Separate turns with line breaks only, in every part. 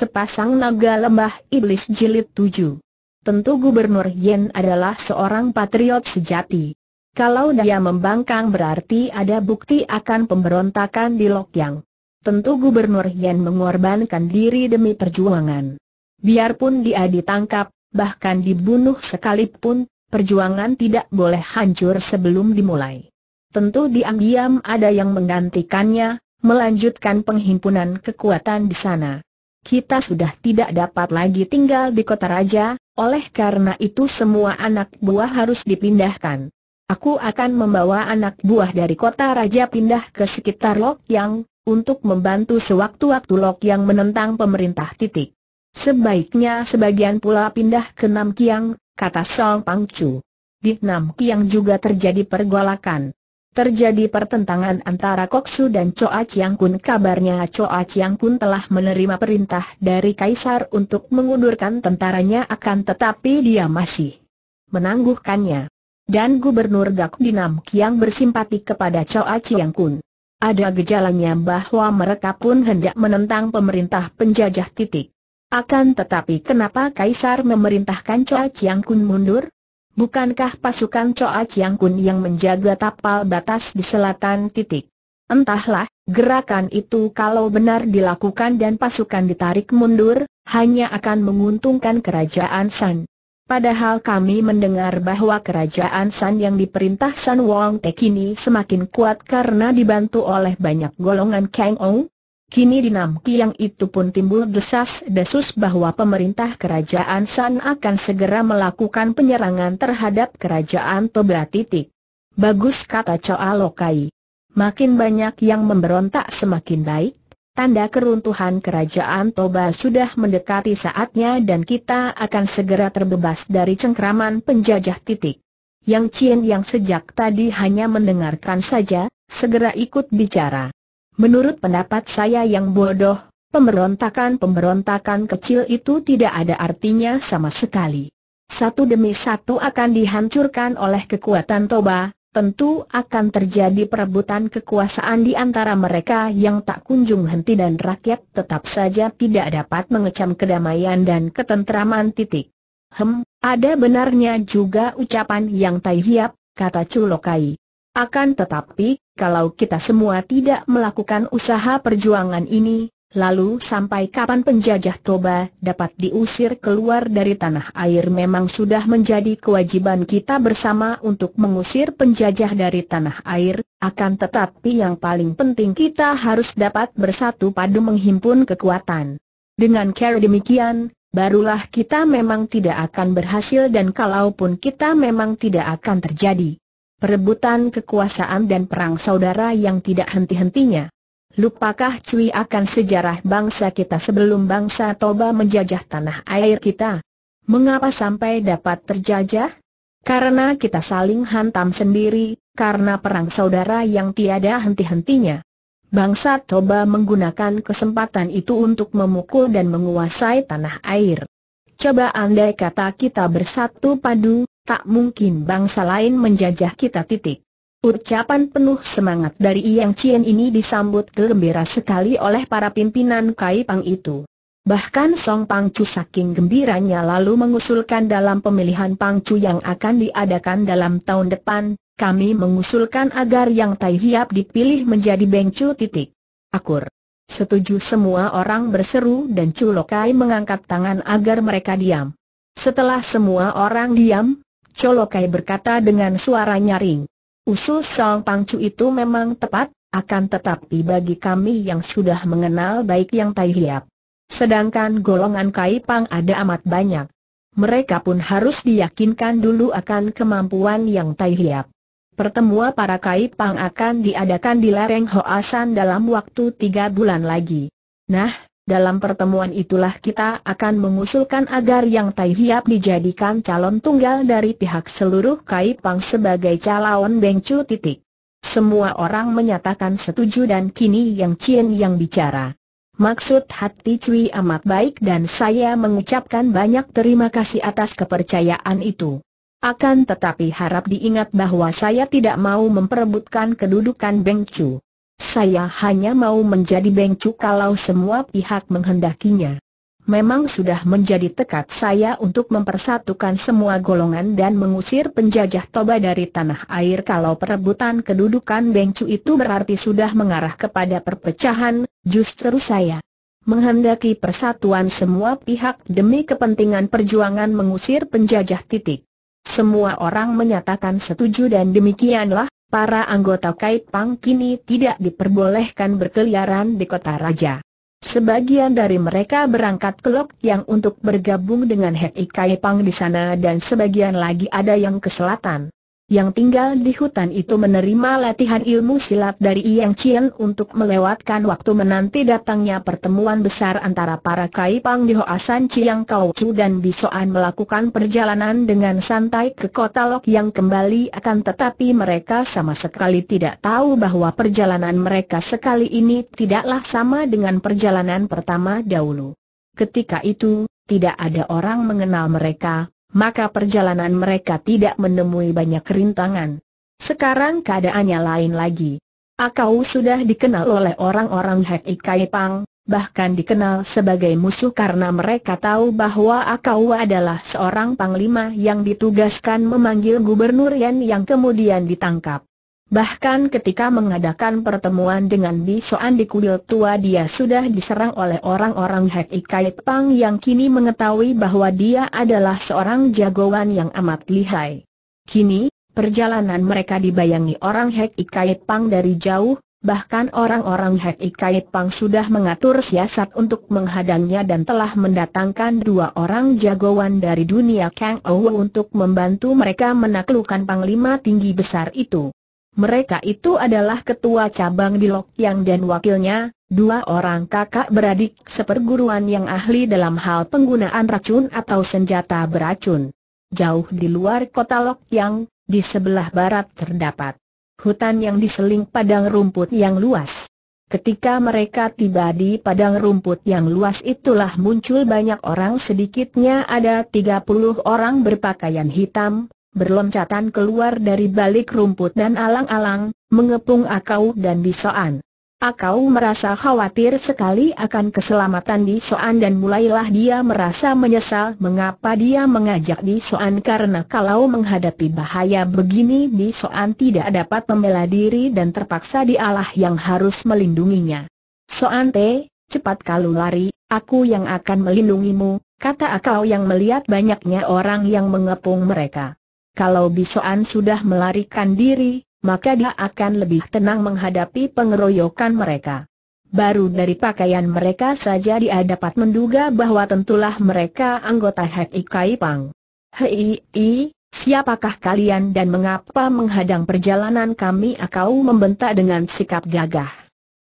Sepasang Naga Lembah Iblis Jilid 7 Tentu Gubernur Yen adalah seorang patriot sejati. Kalau dia membangkang berarti ada bukti akan pemberontakan di Lokyang. Tentu Gubernur Yen mengorbankan diri demi perjuangan. Biarpun dia ditangkap, bahkan dibunuh sekalipun, perjuangan tidak boleh hancur sebelum dimulai. Tentu diam-diam ada yang menggantikannya, melanjutkan penghimpunan kekuatan di sana. Kita sudah tidak dapat lagi tinggal di kota raja, oleh karena itu semua anak buah harus dipindahkan. Aku akan membawa anak buah dari kota raja pindah ke sekitar Lok Yang, untuk membantu sewaktu-waktu Lok Yang menentang pemerintah titik. Sebaiknya sebagian pula pindah ke Nam Kiang, kata Song Pang Chu. Di Nam Kiang juga terjadi pergolakan. Terjadi pertentangan antara Koksu dan Choa Chiang Kun kabarnya Choa Chiang Kun telah menerima perintah dari Kaisar untuk mengundurkan tentaranya akan tetapi dia masih menangguhkannya. Dan Gubernur Gak Dinam Kiang bersimpati kepada Choa Chiang Kun. Ada gejalanya bahwa mereka pun hendak menentang pemerintah penjajah titik. Akan tetapi kenapa Kaisar memerintahkan Choa Chiang Kun mundur? Bukankah pasukan Coa Chiang Kun yang menjaga tapal batas di selatan titik? Entahlah, gerakan itu kalau benar dilakukan dan pasukan ditarik mundur, hanya akan menguntungkan kerajaan San. Padahal kami mendengar bahwa kerajaan San yang diperintah San Wong Tek ini semakin kuat karena dibantu oleh banyak golongan Kang Ou, Kini di Nam Kiang itu pun timbul desas-desus bahwa pemerintah kerajaan San akan segera melakukan penyerangan terhadap kerajaan Toba titik. Bagus kata Choa Lokai. Makin banyak yang memberontak semakin baik. Tanda keruntuhan kerajaan Toba sudah mendekati saatnya dan kita akan segera terbebas dari cengkraman penjajah titik. Yang Cien yang sejak tadi hanya mendengarkan saja, segera ikut bicara. Menurut pendapat saya yang bodoh, pemberontakan-pemberontakan kecil itu tidak ada artinya sama sekali. Satu demi satu akan dihancurkan oleh kekuatan Toba, tentu akan terjadi perebutan kekuasaan di antara mereka yang tak kunjung henti dan rakyat tetap saja tidak dapat mengecam kedamaian dan ketentraman titik. Hem, ada benarnya juga ucapan yang Tai Hiap, kata Culokai. Akan tetapi, kalau kita semua tidak melakukan usaha perjuangan ini, lalu sampai kapan penjajah Toba dapat diusir keluar dari tanah air memang sudah menjadi kewajiban kita bersama untuk mengusir penjajah dari tanah air, akan tetapi yang paling penting kita harus dapat bersatu padu menghimpun kekuatan. Dengan cara demikian, barulah kita memang tidak akan berhasil dan kalaupun kita memang tidak akan terjadi perebutan kekuasaan dan perang saudara yang tidak henti-hentinya. Lupakah cuy akan sejarah bangsa kita sebelum bangsa Toba menjajah tanah air kita? Mengapa sampai dapat terjajah? Karena kita saling hantam sendiri, karena perang saudara yang tiada henti-hentinya. Bangsa Toba menggunakan kesempatan itu untuk memukul dan menguasai tanah air. Coba andai kata kita bersatu padu, tak mungkin bangsa lain menjajah kita titik. Ucapan penuh semangat dari Yang Chien ini disambut gembira sekali oleh para pimpinan Kai Pang itu. Bahkan Song Pang Chu saking gembiranya lalu mengusulkan dalam pemilihan Pangcu yang akan diadakan dalam tahun depan, kami mengusulkan agar Yang Tai Hiap dipilih menjadi Bengcu titik. Akur. Setuju semua orang berseru dan Chu Lokai mengangkat tangan agar mereka diam. Setelah semua orang diam, Colokai berkata dengan suara nyaring. Usul Song Pangcu itu memang tepat, akan tetapi bagi kami yang sudah mengenal baik yang Tai Hiap. Sedangkan golongan Kai Pang ada amat banyak. Mereka pun harus diyakinkan dulu akan kemampuan yang Tai Hiap. Pertemuan para Kai Pang akan diadakan di lereng Hoasan dalam waktu tiga bulan lagi. Nah, dalam pertemuan itulah kita akan mengusulkan agar Yang Tai Hiap dijadikan calon tunggal dari pihak seluruh kai pang sebagai calon Beng Chu titik. Semua orang menyatakan setuju dan kini Yang Cien yang bicara. Maksud hati Cui amat baik dan saya mengucapkan banyak terima kasih atas kepercayaan itu. Akan tetapi harap diingat bahwa saya tidak mau memperebutkan kedudukan Beng Chu. Saya hanya mau menjadi bengcu kalau semua pihak menghendakinya. Memang sudah menjadi tekad saya untuk mempersatukan semua golongan dan mengusir penjajah Toba dari tanah air kalau perebutan kedudukan Bengcu itu berarti sudah mengarah kepada perpecahan, justru saya menghendaki persatuan semua pihak demi kepentingan perjuangan mengusir penjajah titik. Semua orang menyatakan setuju dan demikianlah para anggota Kaipang kini tidak diperbolehkan berkeliaran di kota raja. Sebagian dari mereka berangkat ke Lok yang untuk bergabung dengan Hei Kaipang di sana dan sebagian lagi ada yang ke selatan yang tinggal di hutan itu menerima latihan ilmu silat dari Yang Chien untuk melewatkan waktu menanti datangnya pertemuan besar antara para kaipang di Hoasan Chiang Kau Chu dan Bisoan melakukan perjalanan dengan santai ke kota Lok yang kembali akan tetapi mereka sama sekali tidak tahu bahwa perjalanan mereka sekali ini tidaklah sama dengan perjalanan pertama dahulu. Ketika itu, tidak ada orang mengenal mereka, maka perjalanan mereka tidak menemui banyak rintangan. Sekarang keadaannya lain lagi. Akau sudah dikenal oleh orang-orang Hek Ikai Pang, bahkan dikenal sebagai musuh karena mereka tahu bahwa Akau adalah seorang panglima yang ditugaskan memanggil Gubernur Yan yang kemudian ditangkap. Bahkan ketika mengadakan pertemuan dengan Bisoan di kuil tua dia sudah diserang oleh orang-orang Hek Ikai Pang yang kini mengetahui bahwa dia adalah seorang jagoan yang amat lihai. Kini, perjalanan mereka dibayangi orang Hek Ikai Pang dari jauh, bahkan orang-orang Hek Ikai Pang sudah mengatur siasat untuk menghadangnya dan telah mendatangkan dua orang jagoan dari dunia Kang Ou untuk membantu mereka menaklukkan panglima tinggi besar itu. Mereka itu adalah ketua cabang di Lok Yang dan wakilnya, dua orang kakak beradik seperguruan yang ahli dalam hal penggunaan racun atau senjata beracun. Jauh di luar kota Lok Yang, di sebelah barat terdapat hutan yang diseling padang rumput yang luas. Ketika mereka tiba di padang rumput yang luas itulah muncul banyak orang sedikitnya ada 30 orang berpakaian hitam, berloncatan keluar dari balik rumput dan alang-alang, mengepung Akau dan Soan. Akau merasa khawatir sekali akan keselamatan Di Soan dan mulailah dia merasa menyesal mengapa dia mengajak Di Soan karena kalau menghadapi bahaya begini Di Soan tidak dapat membela diri dan terpaksa dialah yang harus melindunginya. Soan Te, cepat kalau lari, aku yang akan melindungimu, kata Akau yang melihat banyaknya orang yang mengepung mereka. Kalau Bisoan sudah melarikan diri, maka dia akan lebih tenang menghadapi pengeroyokan mereka. Baru dari pakaian mereka saja dia dapat menduga bahwa tentulah mereka anggota Hei Kai Pang. Hei, siapakah kalian dan mengapa menghadang perjalanan kami? Akau membentak dengan sikap gagah.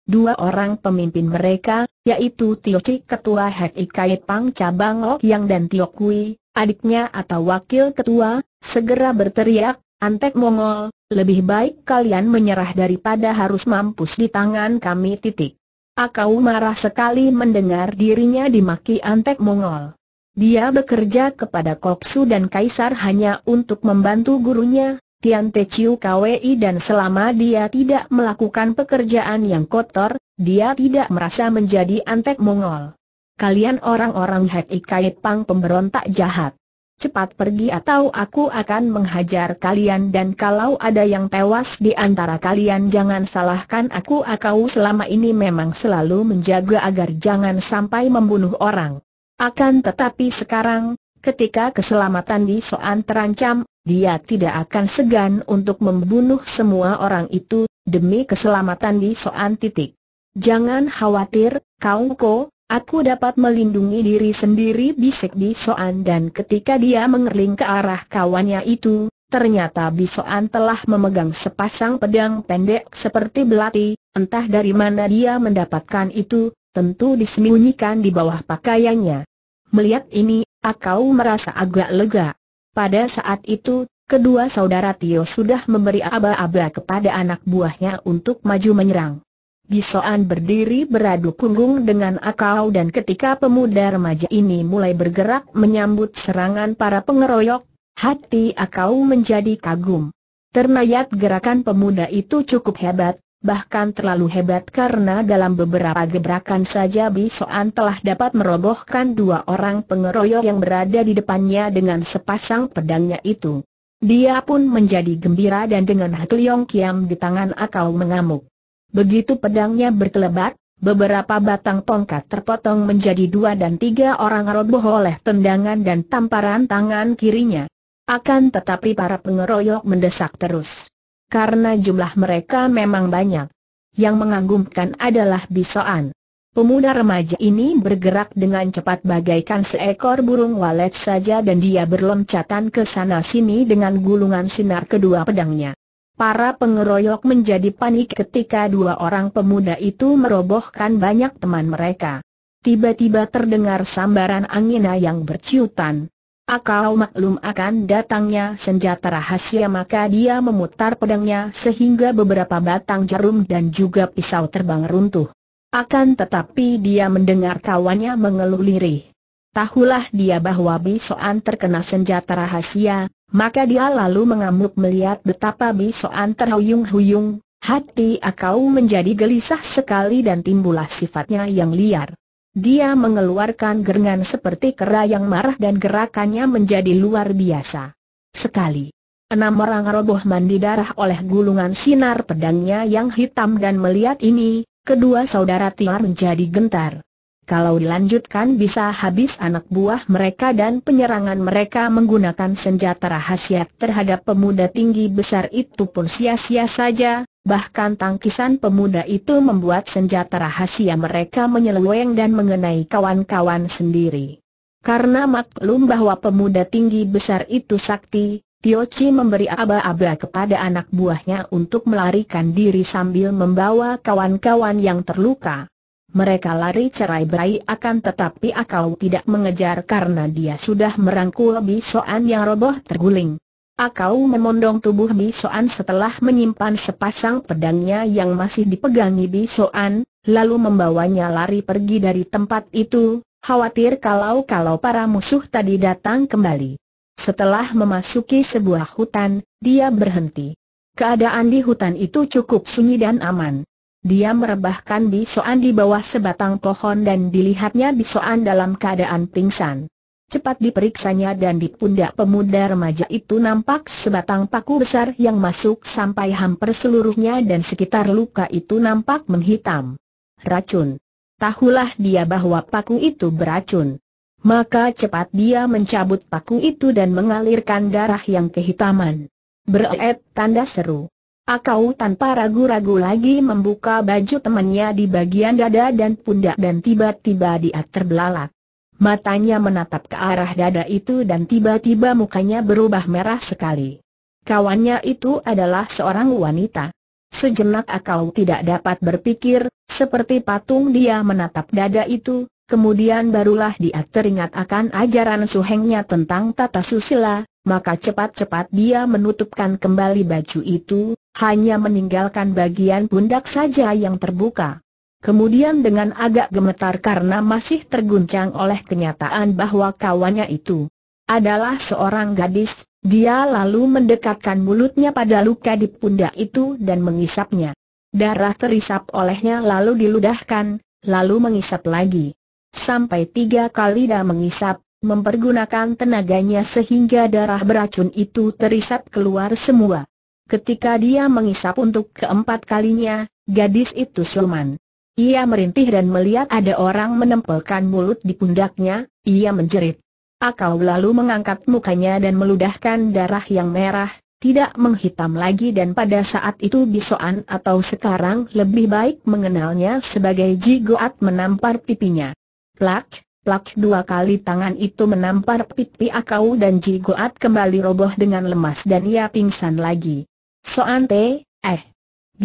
Dua orang pemimpin mereka, yaitu Tio Cik Ketua Hei Kai Pang Cabang Ok Yang dan Tio Kui, adiknya atau wakil ketua, Segera berteriak, Antek Mongol, lebih baik kalian menyerah daripada harus mampus di tangan kami titik. Akau marah sekali mendengar dirinya dimaki Antek Mongol. Dia bekerja kepada Kopsu dan Kaisar hanya untuk membantu gurunya, Tian Te Chiu Kwi dan selama dia tidak melakukan pekerjaan yang kotor, dia tidak merasa menjadi Antek Mongol. Kalian orang-orang Hek Ikaipang Pang pemberontak jahat cepat pergi atau aku akan menghajar kalian dan kalau ada yang tewas di antara kalian jangan salahkan aku aku selama ini memang selalu menjaga agar jangan sampai membunuh orang. Akan tetapi sekarang, ketika keselamatan di Soan terancam, dia tidak akan segan untuk membunuh semua orang itu, demi keselamatan di Soan titik. Jangan khawatir, kau ko, Aku dapat melindungi diri sendiri bisik Bisoan dan ketika dia mengerling ke arah kawannya itu, ternyata Bisoan telah memegang sepasang pedang pendek seperti belati, entah dari mana dia mendapatkan itu, tentu disembunyikan di bawah pakaiannya. Melihat ini, Akau merasa agak lega. Pada saat itu, kedua saudara Tio sudah memberi aba-aba kepada anak buahnya untuk maju menyerang. Gisoan berdiri beradu punggung dengan Akau dan ketika pemuda remaja ini mulai bergerak menyambut serangan para pengeroyok, hati akau menjadi kagum. Ternayat gerakan pemuda itu cukup hebat, bahkan terlalu hebat karena dalam beberapa gebrakan saja Bisoan telah dapat merobohkan dua orang pengeroyok yang berada di depannya dengan sepasang pedangnya itu. Dia pun menjadi gembira dan dengan hati Yong Kiam di tangan akau mengamuk. Begitu pedangnya berkelebat, beberapa batang tongkat terpotong menjadi dua dan tiga orang roboh oleh tendangan dan tamparan tangan kirinya. Akan tetapi para pengeroyok mendesak terus. Karena jumlah mereka memang banyak. Yang mengagumkan adalah Bisoan. Pemuda remaja ini bergerak dengan cepat bagaikan seekor burung walet saja dan dia berloncatan ke sana sini dengan gulungan sinar kedua pedangnya. Para pengeroyok menjadi panik ketika dua orang pemuda itu merobohkan banyak teman mereka. Tiba-tiba terdengar sambaran angina yang berciutan. Akal maklum akan datangnya senjata rahasia maka dia memutar pedangnya sehingga beberapa batang jarum dan juga pisau terbang runtuh. Akan tetapi dia mendengar kawannya mengeluh lirih. Tahulah dia bahwa Bisoan terkena senjata rahasia, maka dia lalu mengamuk melihat betapa Bisoan terhuyung-huyung, hati akau menjadi gelisah sekali dan timbullah sifatnya yang liar. Dia mengeluarkan gerengan seperti kera yang marah dan gerakannya menjadi luar biasa. Sekali. Enam orang roboh mandi darah oleh gulungan sinar pedangnya yang hitam dan melihat ini, kedua saudara Tiar menjadi gentar. Kalau dilanjutkan bisa habis anak buah mereka dan penyerangan mereka menggunakan senjata rahasia terhadap pemuda tinggi besar itu pun sia-sia saja, bahkan tangkisan pemuda itu membuat senjata rahasia mereka menyeleweng dan mengenai kawan-kawan sendiri. Karena maklum bahwa pemuda tinggi besar itu sakti, Tio Chi memberi aba-aba kepada anak buahnya untuk melarikan diri sambil membawa kawan-kawan yang terluka. Mereka lari cerai-berai akan tetapi akau tidak mengejar karena dia sudah merangkul Bisoan yang roboh terguling. Akau memondong tubuh Bisoan setelah menyimpan sepasang pedangnya yang masih dipegangi Bisoan, lalu membawanya lari pergi dari tempat itu, khawatir kalau-kalau para musuh tadi datang kembali. Setelah memasuki sebuah hutan, dia berhenti. Keadaan di hutan itu cukup sunyi dan aman. Dia merebahkan Bisoan di bawah sebatang pohon dan dilihatnya Bisoan dalam keadaan pingsan. Cepat diperiksanya dan di pundak pemuda remaja itu nampak sebatang paku besar yang masuk sampai hampir seluruhnya dan sekitar luka itu nampak menghitam. Racun. Tahulah dia bahwa paku itu beracun. Maka cepat dia mencabut paku itu dan mengalirkan darah yang kehitaman. Beret tanda seru. Akau ah, tanpa ragu-ragu lagi membuka baju temannya di bagian dada dan pundak dan tiba-tiba dia terbelalak. Matanya menatap ke arah dada itu dan tiba-tiba mukanya berubah merah sekali. Kawannya itu adalah seorang wanita. Sejenak akau ah, tidak dapat berpikir, seperti patung dia menatap dada itu, kemudian barulah dia teringat akan ajaran suhengnya tentang tata susila, maka cepat-cepat dia menutupkan kembali baju itu, hanya meninggalkan bagian pundak saja yang terbuka. Kemudian dengan agak gemetar karena masih terguncang oleh kenyataan bahwa kawannya itu adalah seorang gadis, dia lalu mendekatkan mulutnya pada luka di pundak itu dan mengisapnya. Darah terisap olehnya lalu diludahkan, lalu mengisap lagi. Sampai tiga kali dia mengisap, mempergunakan tenaganya sehingga darah beracun itu terisap keluar semua. Ketika dia mengisap untuk keempat kalinya, gadis itu suman. Ia merintih dan melihat ada orang menempelkan mulut di pundaknya, ia menjerit. Akau lalu mengangkat mukanya dan meludahkan darah yang merah, tidak menghitam lagi dan pada saat itu Bisoan atau sekarang lebih baik mengenalnya sebagai Jigoat menampar pipinya. Plak, plak dua kali tangan itu menampar pipi Akau dan Jigoat kembali roboh dengan lemas dan ia pingsan lagi. Soante, eh.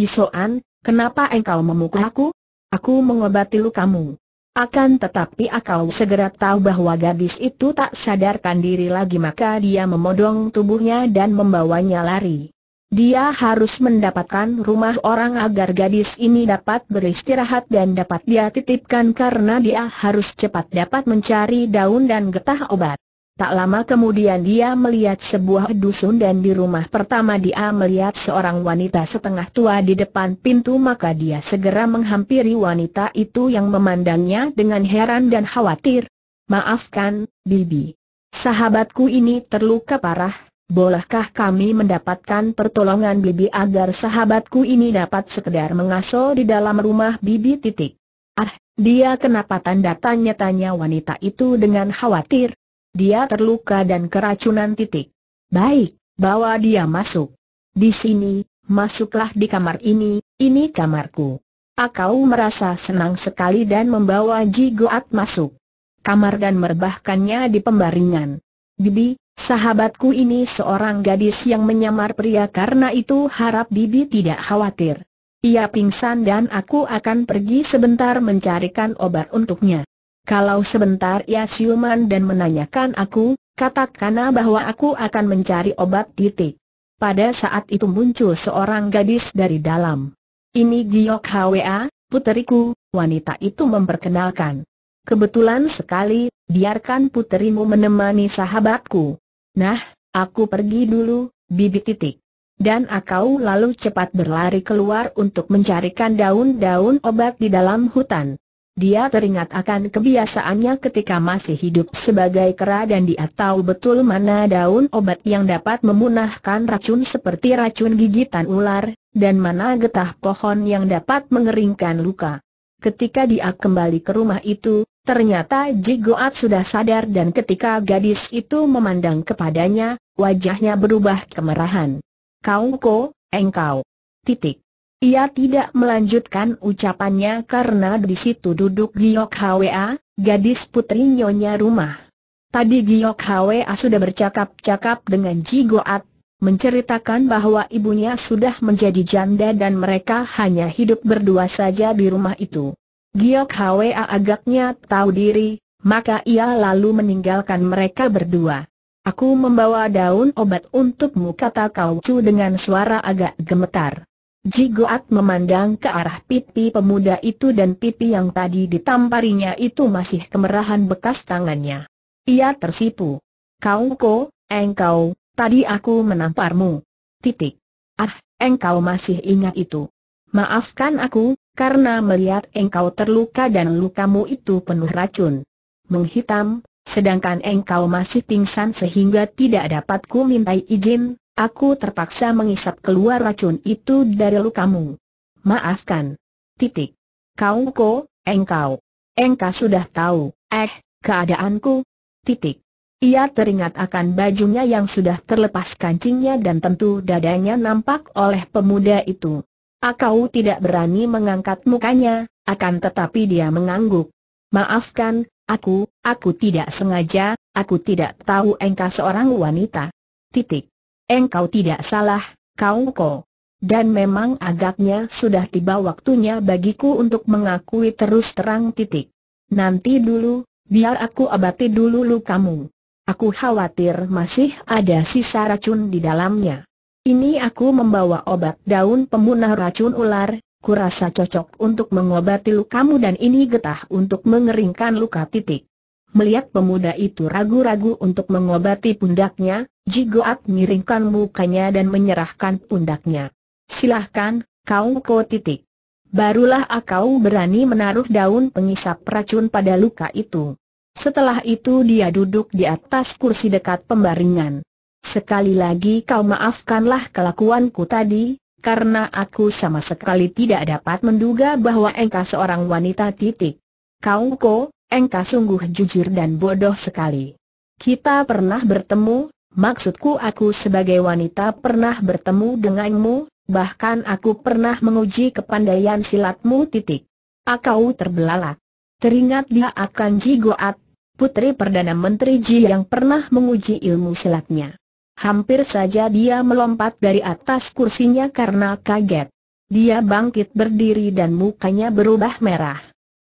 Soan, kenapa engkau memukul aku? Aku mengobati lukamu. Akan tetapi akau segera tahu bahwa gadis itu tak sadarkan diri lagi maka dia memodong tubuhnya dan membawanya lari. Dia harus mendapatkan rumah orang agar gadis ini dapat beristirahat dan dapat dia titipkan karena dia harus cepat dapat mencari daun dan getah obat. Tak lama kemudian dia melihat sebuah dusun dan di rumah pertama dia melihat seorang wanita setengah tua di depan pintu maka dia segera menghampiri wanita itu yang memandangnya dengan heran dan khawatir. Maafkan, Bibi. Sahabatku ini terluka parah, bolehkah kami mendapatkan pertolongan Bibi agar sahabatku ini dapat sekedar mengaso di dalam rumah Bibi titik. Ah, dia kenapa tanda tanya-tanya wanita itu dengan khawatir? Dia terluka dan keracunan titik. Baik, bawa dia masuk. Di sini, masuklah di kamar ini, ini kamarku. Akau merasa senang sekali dan membawa Ji masuk. Kamar dan merbahkannya di pembaringan. Bibi, sahabatku ini seorang gadis yang menyamar pria karena itu harap Bibi tidak khawatir. Ia pingsan dan aku akan pergi sebentar mencarikan obat untuknya. Kalau sebentar ia siuman dan menanyakan aku, katakanlah bahwa aku akan mencari obat titik. Pada saat itu muncul seorang gadis dari dalam. Ini Giok Hwa, puteriku, wanita itu memperkenalkan. Kebetulan sekali, biarkan puterimu menemani sahabatku. Nah, aku pergi dulu, bibi titik. Dan aku lalu cepat berlari keluar untuk mencarikan daun-daun obat di dalam hutan. Dia teringat akan kebiasaannya ketika masih hidup sebagai kera dan dia tahu betul mana daun obat yang dapat memunahkan racun seperti racun gigitan ular, dan mana getah pohon yang dapat mengeringkan luka. Ketika dia kembali ke rumah itu, ternyata Jigoat sudah sadar dan ketika gadis itu memandang kepadanya, wajahnya berubah kemerahan. Kau ko, engkau. Titik. Ia tidak melanjutkan ucapannya karena di situ duduk Giok Hwa, gadis putri nyonya rumah. Tadi Giok Hwa sudah bercakap-cakap dengan Ji Goat, menceritakan bahwa ibunya sudah menjadi janda dan mereka hanya hidup berdua saja di rumah itu. Giok Hwa agaknya tahu diri, maka ia lalu meninggalkan mereka berdua. Aku membawa daun obat untukmu kata Kau Chu dengan suara agak gemetar. Jigoat memandang ke arah pipi pemuda itu dan pipi yang tadi ditamparinya itu masih kemerahan bekas tangannya. Ia tersipu. Kau ko, engkau, tadi aku menamparmu. Titik. Ah, engkau masih ingat itu. Maafkan aku, karena melihat engkau terluka dan lukamu itu penuh racun. Menghitam, sedangkan engkau masih pingsan sehingga tidak dapat ku mintai izin, Aku terpaksa mengisap keluar racun itu dari lukamu. Maafkan. Titik. Kau ko, engkau. Engkau sudah tahu, eh, keadaanku. Titik. Ia teringat akan bajunya yang sudah terlepas kancingnya dan tentu dadanya nampak oleh pemuda itu. Akau ah, tidak berani mengangkat mukanya, akan tetapi dia mengangguk. Maafkan, aku, aku tidak sengaja, aku tidak tahu engkau seorang wanita. Titik. Engkau tidak salah, kau kok. Dan memang agaknya sudah tiba waktunya bagiku untuk mengakui terus terang titik. Nanti dulu, biar aku abati dulu lukamu. Aku khawatir masih ada sisa racun di dalamnya. Ini aku membawa obat daun pemunah racun ular, kurasa cocok untuk mengobati lukamu dan ini getah untuk mengeringkan luka titik. Melihat pemuda itu ragu-ragu untuk mengobati pundaknya, Jigoat miringkan mukanya dan menyerahkan pundaknya. Silahkan, kau ko titik. Barulah akau berani menaruh daun pengisap racun pada luka itu. Setelah itu dia duduk di atas kursi dekat pembaringan. Sekali lagi kau maafkanlah kelakuanku tadi, karena aku sama sekali tidak dapat menduga bahwa engkau seorang wanita titik. Kau ko, engkau sungguh jujur dan bodoh sekali. Kita pernah bertemu, maksudku aku sebagai wanita pernah bertemu denganmu, bahkan aku pernah menguji kepandaian silatmu titik. Akau terbelalak. Teringat dia akan Jigoat, putri Perdana Menteri Ji yang pernah menguji ilmu silatnya. Hampir saja dia melompat dari atas kursinya karena kaget. Dia bangkit berdiri dan mukanya berubah merah.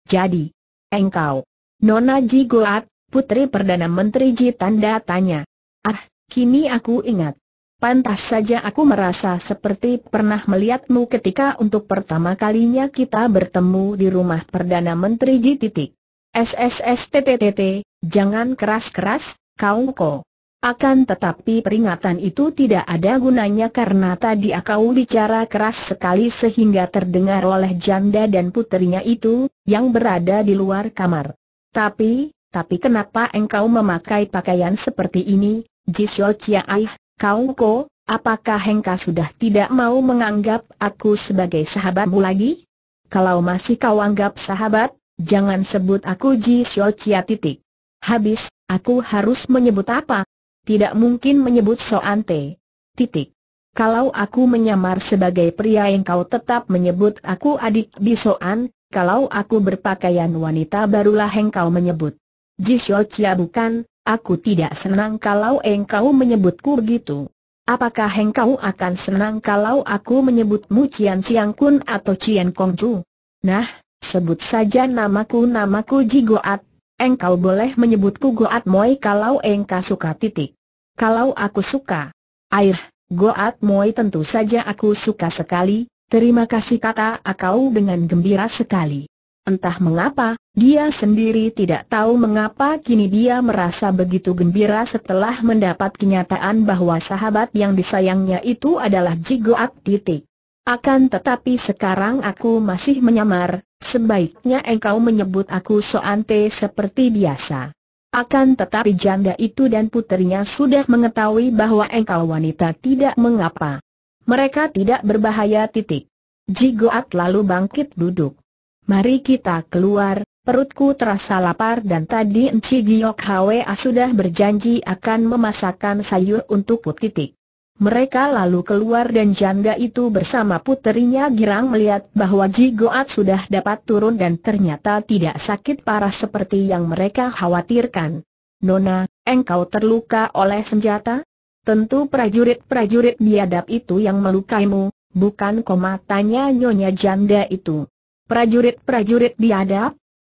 Jadi, Engkau. Nona Ji Goat, putri Perdana Menteri Ji tanda tanya. Ah, kini aku ingat. Pantas saja aku merasa seperti pernah melihatmu ketika untuk pertama kalinya kita bertemu di rumah Perdana Menteri Ji titik. SSSTTTT, jangan keras-keras, kau ko. Akan tetapi peringatan itu tidak ada gunanya karena tadi akau bicara keras sekali sehingga terdengar oleh janda dan putrinya itu, yang berada di luar kamar. Tapi, tapi kenapa engkau memakai pakaian seperti ini, Jisyo Chiaih, kau ko, apakah engkau sudah tidak mau menganggap aku sebagai sahabatmu lagi? Kalau masih kau anggap sahabat, jangan sebut aku Jisyo Chia titik. Habis, aku harus menyebut apa? Tidak mungkin menyebut Soante. Titik. Kalau aku menyamar sebagai pria yang kau tetap menyebut aku adik Bisoan, kalau aku berpakaian wanita barulah engkau menyebut. Ji Chia bukan, aku tidak senang kalau engkau menyebutku begitu. Apakah engkau akan senang kalau aku menyebutmu Cian Siang Kun atau Cian Kong Chu? Nah, sebut saja namaku namaku Ji Goat. Engkau boleh menyebutku Goat Moi kalau engkau suka titik. Kalau aku suka. Air, Goat Moi tentu saja aku suka sekali, Terima kasih kata Akau dengan gembira sekali. Entah mengapa, dia sendiri tidak tahu mengapa kini dia merasa begitu gembira setelah mendapat kenyataan bahwa sahabat yang disayangnya itu adalah Jigoat titik. Akan tetapi sekarang aku masih menyamar, sebaiknya engkau menyebut aku Soante seperti biasa. Akan tetapi janda itu dan putrinya sudah mengetahui bahwa engkau wanita tidak mengapa. Mereka tidak berbahaya titik. Ji Goat lalu bangkit duduk. Mari kita keluar, perutku terasa lapar dan tadi Enci Giok Hwa sudah berjanji akan memasakkan sayur untukku titik. Mereka lalu keluar dan janda itu bersama puterinya girang melihat bahwa Ji Goat sudah dapat turun dan ternyata tidak sakit parah seperti yang mereka khawatirkan. Nona, engkau terluka oleh senjata? Tentu prajurit-prajurit biadab itu yang melukaimu, bukan komatanya nyonya janda itu. Prajurit-prajurit biadab?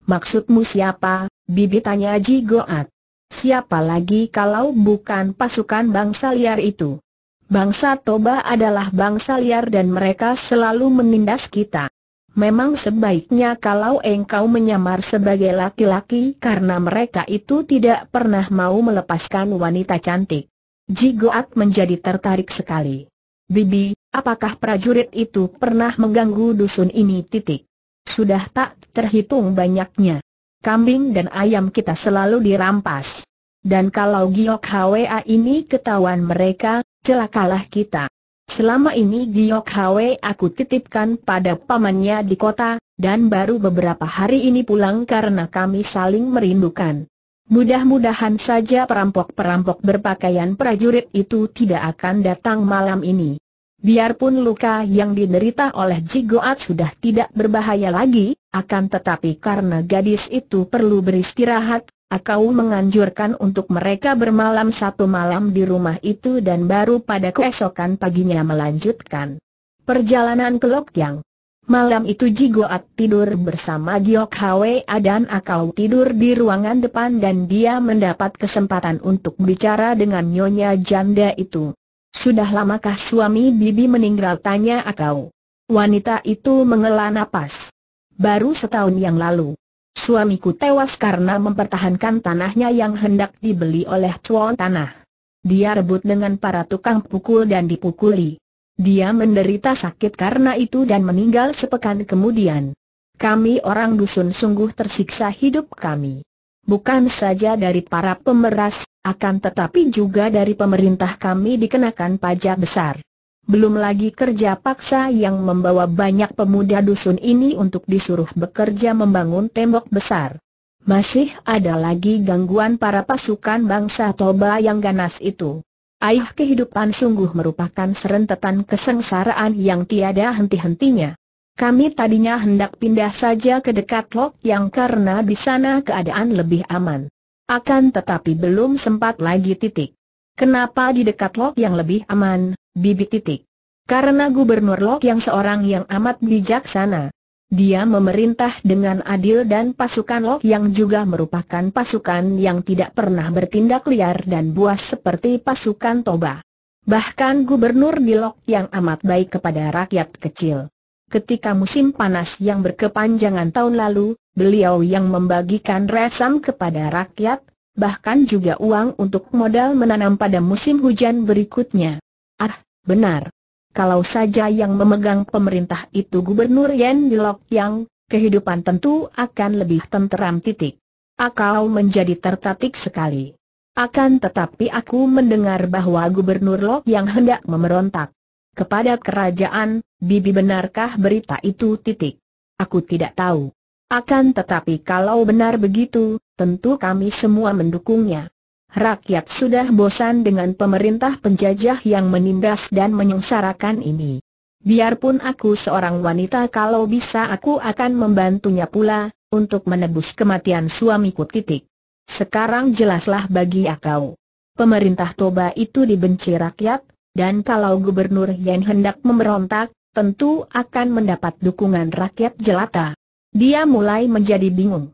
Maksudmu siapa? Bibi tanya Ji Goat. Siapa lagi kalau bukan pasukan bangsa liar itu? Bangsa Toba adalah bangsa liar dan mereka selalu menindas kita. Memang sebaiknya kalau engkau menyamar sebagai laki-laki karena mereka itu tidak pernah mau melepaskan wanita cantik. Ji Goat menjadi tertarik sekali. Bibi, apakah prajurit itu pernah mengganggu dusun ini titik? Sudah tak terhitung banyaknya. Kambing dan ayam kita selalu dirampas. Dan kalau Giok Hwa ini ketahuan mereka, celakalah kita. Selama ini Giok Hwa aku titipkan pada pamannya di kota, dan baru beberapa hari ini pulang karena kami saling merindukan. Mudah-mudahan saja perampok-perampok berpakaian prajurit itu tidak akan datang malam ini. Biarpun luka yang diderita oleh Jigoat sudah tidak berbahaya lagi, akan tetapi karena gadis itu perlu beristirahat, Akau menganjurkan untuk mereka bermalam satu malam di rumah itu dan baru pada keesokan paginya melanjutkan perjalanan ke Yang. Malam itu Jigoat tidur bersama Giok Hwa dan Akau tidur di ruangan depan dan dia mendapat kesempatan untuk bicara dengan nyonya janda itu. Sudah lamakah suami Bibi meninggal tanya Akau. Wanita itu mengela napas. Baru setahun yang lalu. Suamiku tewas karena mempertahankan tanahnya yang hendak dibeli oleh tuan tanah. Dia rebut dengan para tukang pukul dan dipukuli. Dia menderita sakit karena itu dan meninggal sepekan kemudian. Kami orang dusun sungguh tersiksa hidup kami. Bukan saja dari para pemeras, akan tetapi juga dari pemerintah kami dikenakan pajak besar. Belum lagi kerja paksa yang membawa banyak pemuda dusun ini untuk disuruh bekerja membangun tembok besar. Masih ada lagi gangguan para pasukan bangsa Toba yang ganas itu. Aih kehidupan sungguh merupakan serentetan kesengsaraan yang tiada henti-hentinya. Kami tadinya hendak pindah saja ke dekat Lok Yang karena di sana keadaan lebih aman. Akan tetapi belum sempat lagi titik. Kenapa di dekat Lok Yang lebih aman, bibit titik? Karena Gubernur Lok Yang seorang yang amat bijaksana. Dia memerintah dengan adil dan pasukan Lok yang juga merupakan pasukan yang tidak pernah bertindak liar dan buas seperti pasukan Toba. Bahkan gubernur di Lok yang amat baik kepada rakyat kecil. Ketika musim panas yang berkepanjangan tahun lalu, beliau yang membagikan resam kepada rakyat, bahkan juga uang untuk modal menanam pada musim hujan berikutnya. Ah, benar. Kalau saja yang memegang pemerintah itu Gubernur Yen Dilok Yang, kehidupan tentu akan lebih tenteram titik. Akal menjadi tertatik sekali. Akan tetapi aku mendengar bahwa Gubernur Lok yang hendak memerontak kepada kerajaan, bibi benarkah berita itu titik? Aku tidak tahu. Akan tetapi kalau benar begitu, tentu kami semua mendukungnya rakyat sudah bosan dengan pemerintah penjajah yang menindas dan menyengsarakan ini. Biarpun aku seorang wanita kalau bisa aku akan membantunya pula, untuk menebus kematian suamiku titik. Sekarang jelaslah bagi akau. Pemerintah Toba itu dibenci rakyat, dan kalau gubernur yang hendak memberontak, tentu akan mendapat dukungan rakyat jelata. Dia mulai menjadi bingung.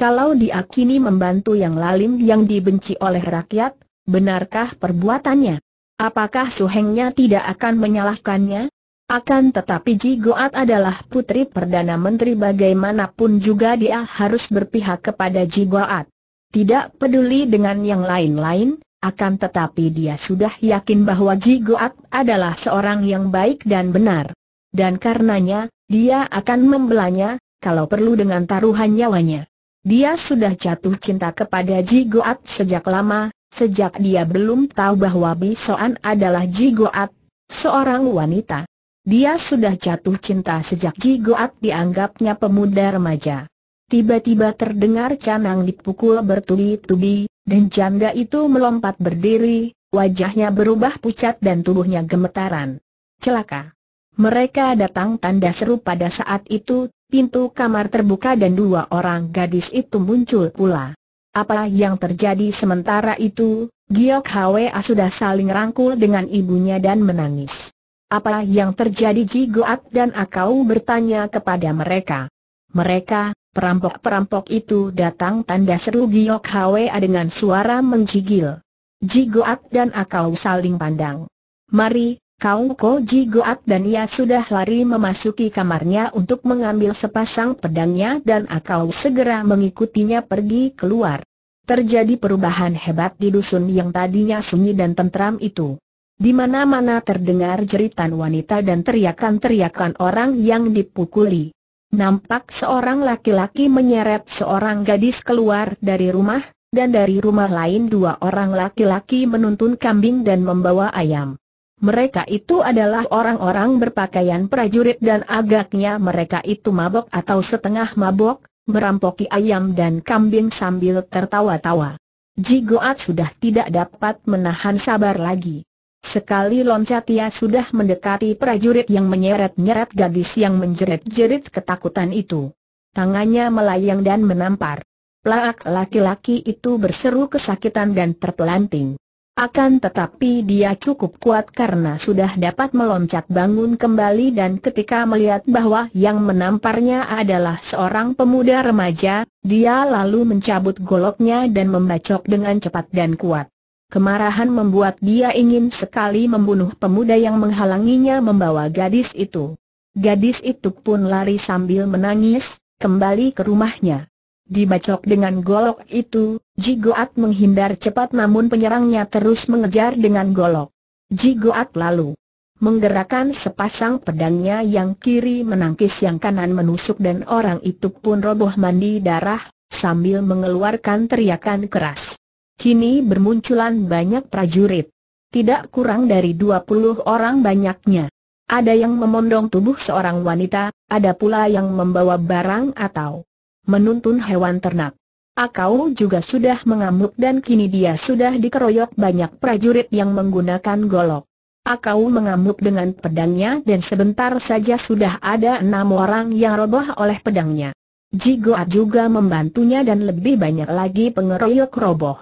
Kalau dia kini membantu yang lalim yang dibenci oleh rakyat, benarkah perbuatannya? Apakah suhengnya tidak akan menyalahkannya? Akan tetapi Ji Goat adalah putri Perdana Menteri bagaimanapun juga dia harus berpihak kepada Ji Goat. Tidak peduli dengan yang lain-lain, akan tetapi dia sudah yakin bahwa Ji Goat adalah seorang yang baik dan benar. Dan karenanya, dia akan membelanya, kalau perlu dengan taruhan nyawanya. Dia sudah jatuh cinta kepada Ji Goat sejak lama, sejak dia belum tahu bahwa Bisoan adalah Ji Goat, seorang wanita. Dia sudah jatuh cinta sejak Ji Goat dianggapnya pemuda remaja. Tiba-tiba terdengar canang dipukul bertubi-tubi, dan janda itu melompat berdiri, wajahnya berubah pucat dan tubuhnya gemetaran. Celaka. Mereka datang tanda seru pada saat itu, pintu kamar terbuka dan dua orang gadis itu muncul pula. Apa yang terjadi sementara itu, Giok Hwa sudah saling rangkul dengan ibunya dan menangis. Apa yang terjadi Ji Goat dan Akau bertanya kepada mereka. Mereka, perampok-perampok itu datang tanda seru Giok Hwa dengan suara menjigil. Ji Goat dan Akau saling pandang. Mari, Kau Ji Goat dan ia sudah lari memasuki kamarnya untuk mengambil sepasang pedangnya dan Akau segera mengikutinya pergi keluar. Terjadi perubahan hebat di dusun yang tadinya sunyi dan tentram itu. Di mana-mana terdengar jeritan wanita dan teriakan-teriakan orang yang dipukuli. Nampak seorang laki-laki menyeret seorang gadis keluar dari rumah, dan dari rumah lain dua orang laki-laki menuntun kambing dan membawa ayam. Mereka itu adalah orang-orang berpakaian prajurit dan agaknya mereka itu mabok atau setengah mabok, merampoki ayam dan kambing sambil tertawa-tawa. Ji Goat sudah tidak dapat menahan sabar lagi. Sekali loncat ia sudah mendekati prajurit yang menyeret-nyeret gadis yang menjerit-jerit ketakutan itu. Tangannya melayang dan menampar. Pelak laki-laki itu berseru kesakitan dan terpelanting. Akan tetapi dia cukup kuat karena sudah dapat meloncat bangun kembali dan ketika melihat bahwa yang menamparnya adalah seorang pemuda remaja, dia lalu mencabut goloknya dan membacok dengan cepat dan kuat. Kemarahan membuat dia ingin sekali membunuh pemuda yang menghalanginya membawa gadis itu. Gadis itu pun lari sambil menangis, kembali ke rumahnya. Dibacok dengan golok itu, Jigoat menghindar cepat namun penyerangnya terus mengejar dengan golok. Jigoat lalu menggerakkan sepasang pedangnya yang kiri menangkis yang kanan menusuk dan orang itu pun roboh mandi darah, sambil mengeluarkan teriakan keras. Kini bermunculan banyak prajurit. Tidak kurang dari 20 orang banyaknya. Ada yang memondong tubuh seorang wanita, ada pula yang membawa barang atau menuntun hewan ternak. Akau juga sudah mengamuk dan kini dia sudah dikeroyok banyak prajurit yang menggunakan golok. Akau mengamuk dengan pedangnya dan sebentar saja sudah ada enam orang yang roboh oleh pedangnya. Jigoat juga membantunya dan lebih banyak lagi pengeroyok roboh.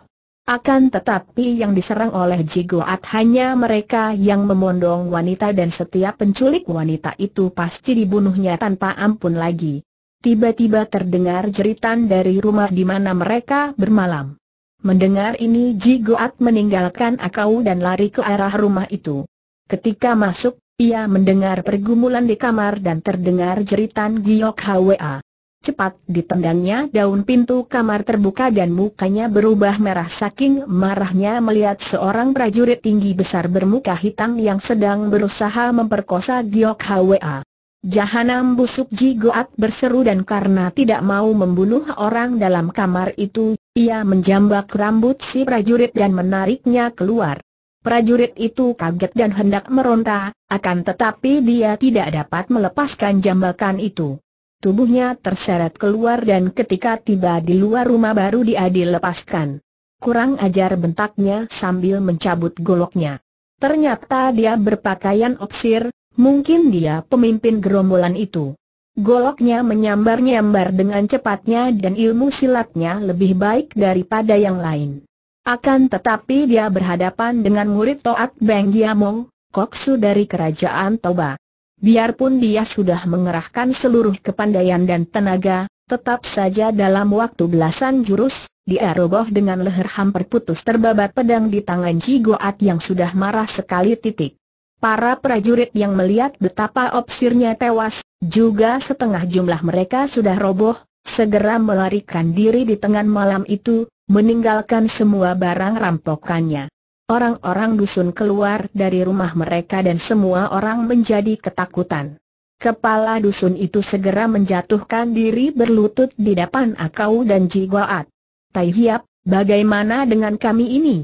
Akan tetapi yang diserang oleh Jigoat hanya mereka yang memondong wanita dan setiap penculik wanita itu pasti dibunuhnya tanpa ampun lagi tiba-tiba terdengar jeritan dari rumah di mana mereka bermalam. Mendengar ini Ji Goat meninggalkan Akau dan lari ke arah rumah itu. Ketika masuk, ia mendengar pergumulan di kamar dan terdengar jeritan Giok Hwa. Cepat ditendangnya daun pintu kamar terbuka dan mukanya berubah merah saking marahnya melihat seorang prajurit tinggi besar bermuka hitam yang sedang berusaha memperkosa Giok Hwa. Jahanam busuk Ji Goat berseru dan karena tidak mau membunuh orang dalam kamar itu, ia menjambak rambut si prajurit dan menariknya keluar. Prajurit itu kaget dan hendak meronta, akan tetapi dia tidak dapat melepaskan jambakan itu. Tubuhnya terseret keluar dan ketika tiba di luar rumah baru dia dilepaskan. Kurang ajar bentaknya sambil mencabut goloknya. Ternyata dia berpakaian opsir, Mungkin dia pemimpin gerombolan itu. Goloknya menyambar-nyambar dengan cepatnya dan ilmu silatnya lebih baik daripada yang lain. Akan tetapi dia berhadapan dengan murid Toat Beng Giamong, koksu dari kerajaan Toba. Biarpun dia sudah mengerahkan seluruh kepandaian dan tenaga, tetap saja dalam waktu belasan jurus, dia roboh dengan leher hampir putus terbabat pedang di tangan Jigoat yang sudah marah sekali titik. Para prajurit yang melihat betapa opsirnya tewas, juga setengah jumlah mereka sudah roboh, segera melarikan diri di tengah malam itu, meninggalkan semua barang rampokannya. Orang-orang dusun keluar dari rumah mereka dan semua orang menjadi ketakutan. Kepala dusun itu segera menjatuhkan diri berlutut di depan Akau dan Jigoat. Tai Hiap, bagaimana dengan kami ini?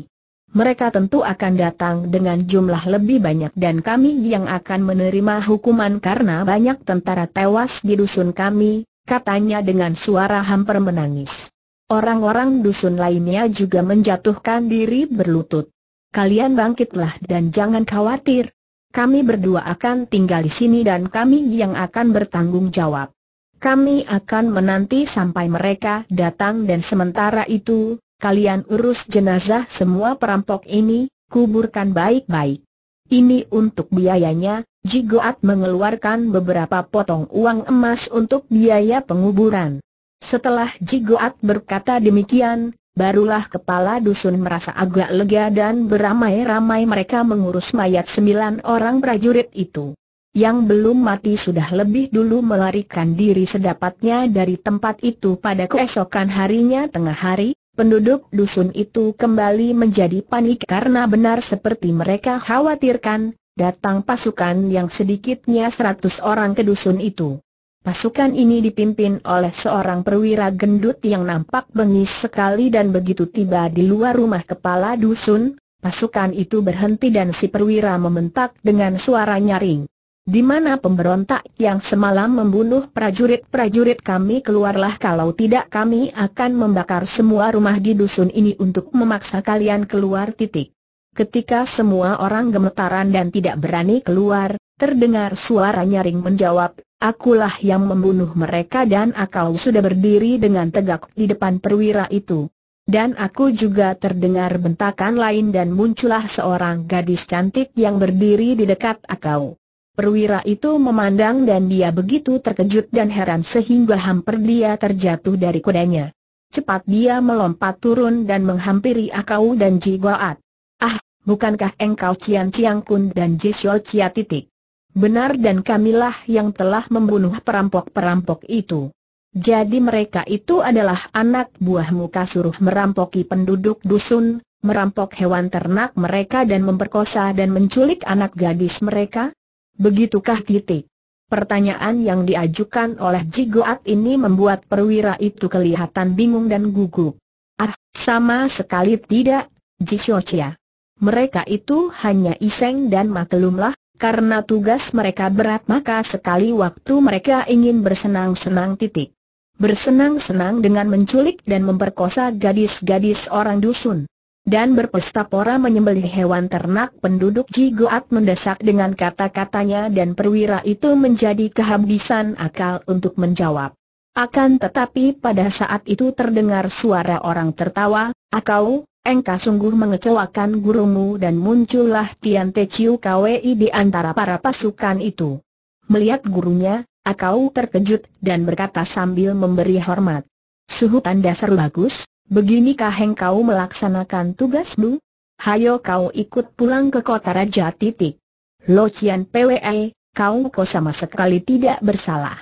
mereka tentu akan datang dengan jumlah lebih banyak dan kami yang akan menerima hukuman karena banyak tentara tewas di dusun kami, katanya dengan suara hampir menangis. Orang-orang dusun lainnya juga menjatuhkan diri berlutut. Kalian bangkitlah dan jangan khawatir. Kami berdua akan tinggal di sini dan kami yang akan bertanggung jawab. Kami akan menanti sampai mereka datang dan sementara itu, Kalian urus jenazah semua perampok ini, kuburkan baik-baik. Ini untuk biayanya, Jigoat mengeluarkan beberapa potong uang emas untuk biaya penguburan. Setelah Jigoat berkata demikian, barulah kepala dusun merasa agak lega dan beramai-ramai mereka mengurus mayat sembilan orang prajurit itu. Yang belum mati sudah lebih dulu melarikan diri sedapatnya dari tempat itu pada keesokan harinya tengah hari, Penduduk dusun itu kembali menjadi panik karena benar seperti mereka khawatirkan, datang pasukan yang sedikitnya 100 orang ke dusun itu. Pasukan ini dipimpin oleh seorang perwira gendut yang nampak bengis sekali dan begitu tiba di luar rumah kepala dusun, pasukan itu berhenti dan si perwira membentak dengan suara nyaring di mana pemberontak yang semalam membunuh prajurit-prajurit kami keluarlah kalau tidak kami akan membakar semua rumah di dusun ini untuk memaksa kalian keluar titik. Ketika semua orang gemetaran dan tidak berani keluar, terdengar suara nyaring menjawab, akulah yang membunuh mereka dan akau sudah berdiri dengan tegak di depan perwira itu. Dan aku juga terdengar bentakan lain dan muncullah seorang gadis cantik yang berdiri di dekat akau. Perwira itu memandang dan dia begitu terkejut dan heran sehingga hampir dia terjatuh dari kudanya. Cepat dia melompat turun dan menghampiri Akau dan Ji Ah, bukankah engkau Cian Ciang Kun dan Ji Xiao Cia titik? Benar dan kamilah yang telah membunuh perampok-perampok itu. Jadi mereka itu adalah anak buahmu kasuruh merampoki penduduk dusun, merampok hewan ternak mereka dan memperkosa dan menculik anak gadis mereka? Begitukah titik? Pertanyaan yang diajukan oleh Jigoat ini membuat perwira itu kelihatan bingung dan gugup. Ah, sama sekali tidak, Jisyocia. Mereka itu hanya iseng dan maklumlah, karena tugas mereka berat maka sekali waktu mereka ingin bersenang-senang titik. Bersenang-senang dengan menculik dan memperkosa gadis-gadis orang dusun dan berpesta pora menyembelih hewan ternak penduduk Jigoat mendesak dengan kata-katanya dan perwira itu menjadi kehabisan akal untuk menjawab. Akan tetapi pada saat itu terdengar suara orang tertawa, akau, engkau sungguh mengecewakan gurumu dan muncullah Tian Te Chiu Kwei di antara para pasukan itu. Melihat gurunya, akau terkejut dan berkata sambil memberi hormat. Suhu tanda seru bagus, Beginikah kau melaksanakan tugasmu? Hayo kau ikut pulang ke kota raja titik. Lo Cian PWE, kau kok sama sekali tidak bersalah.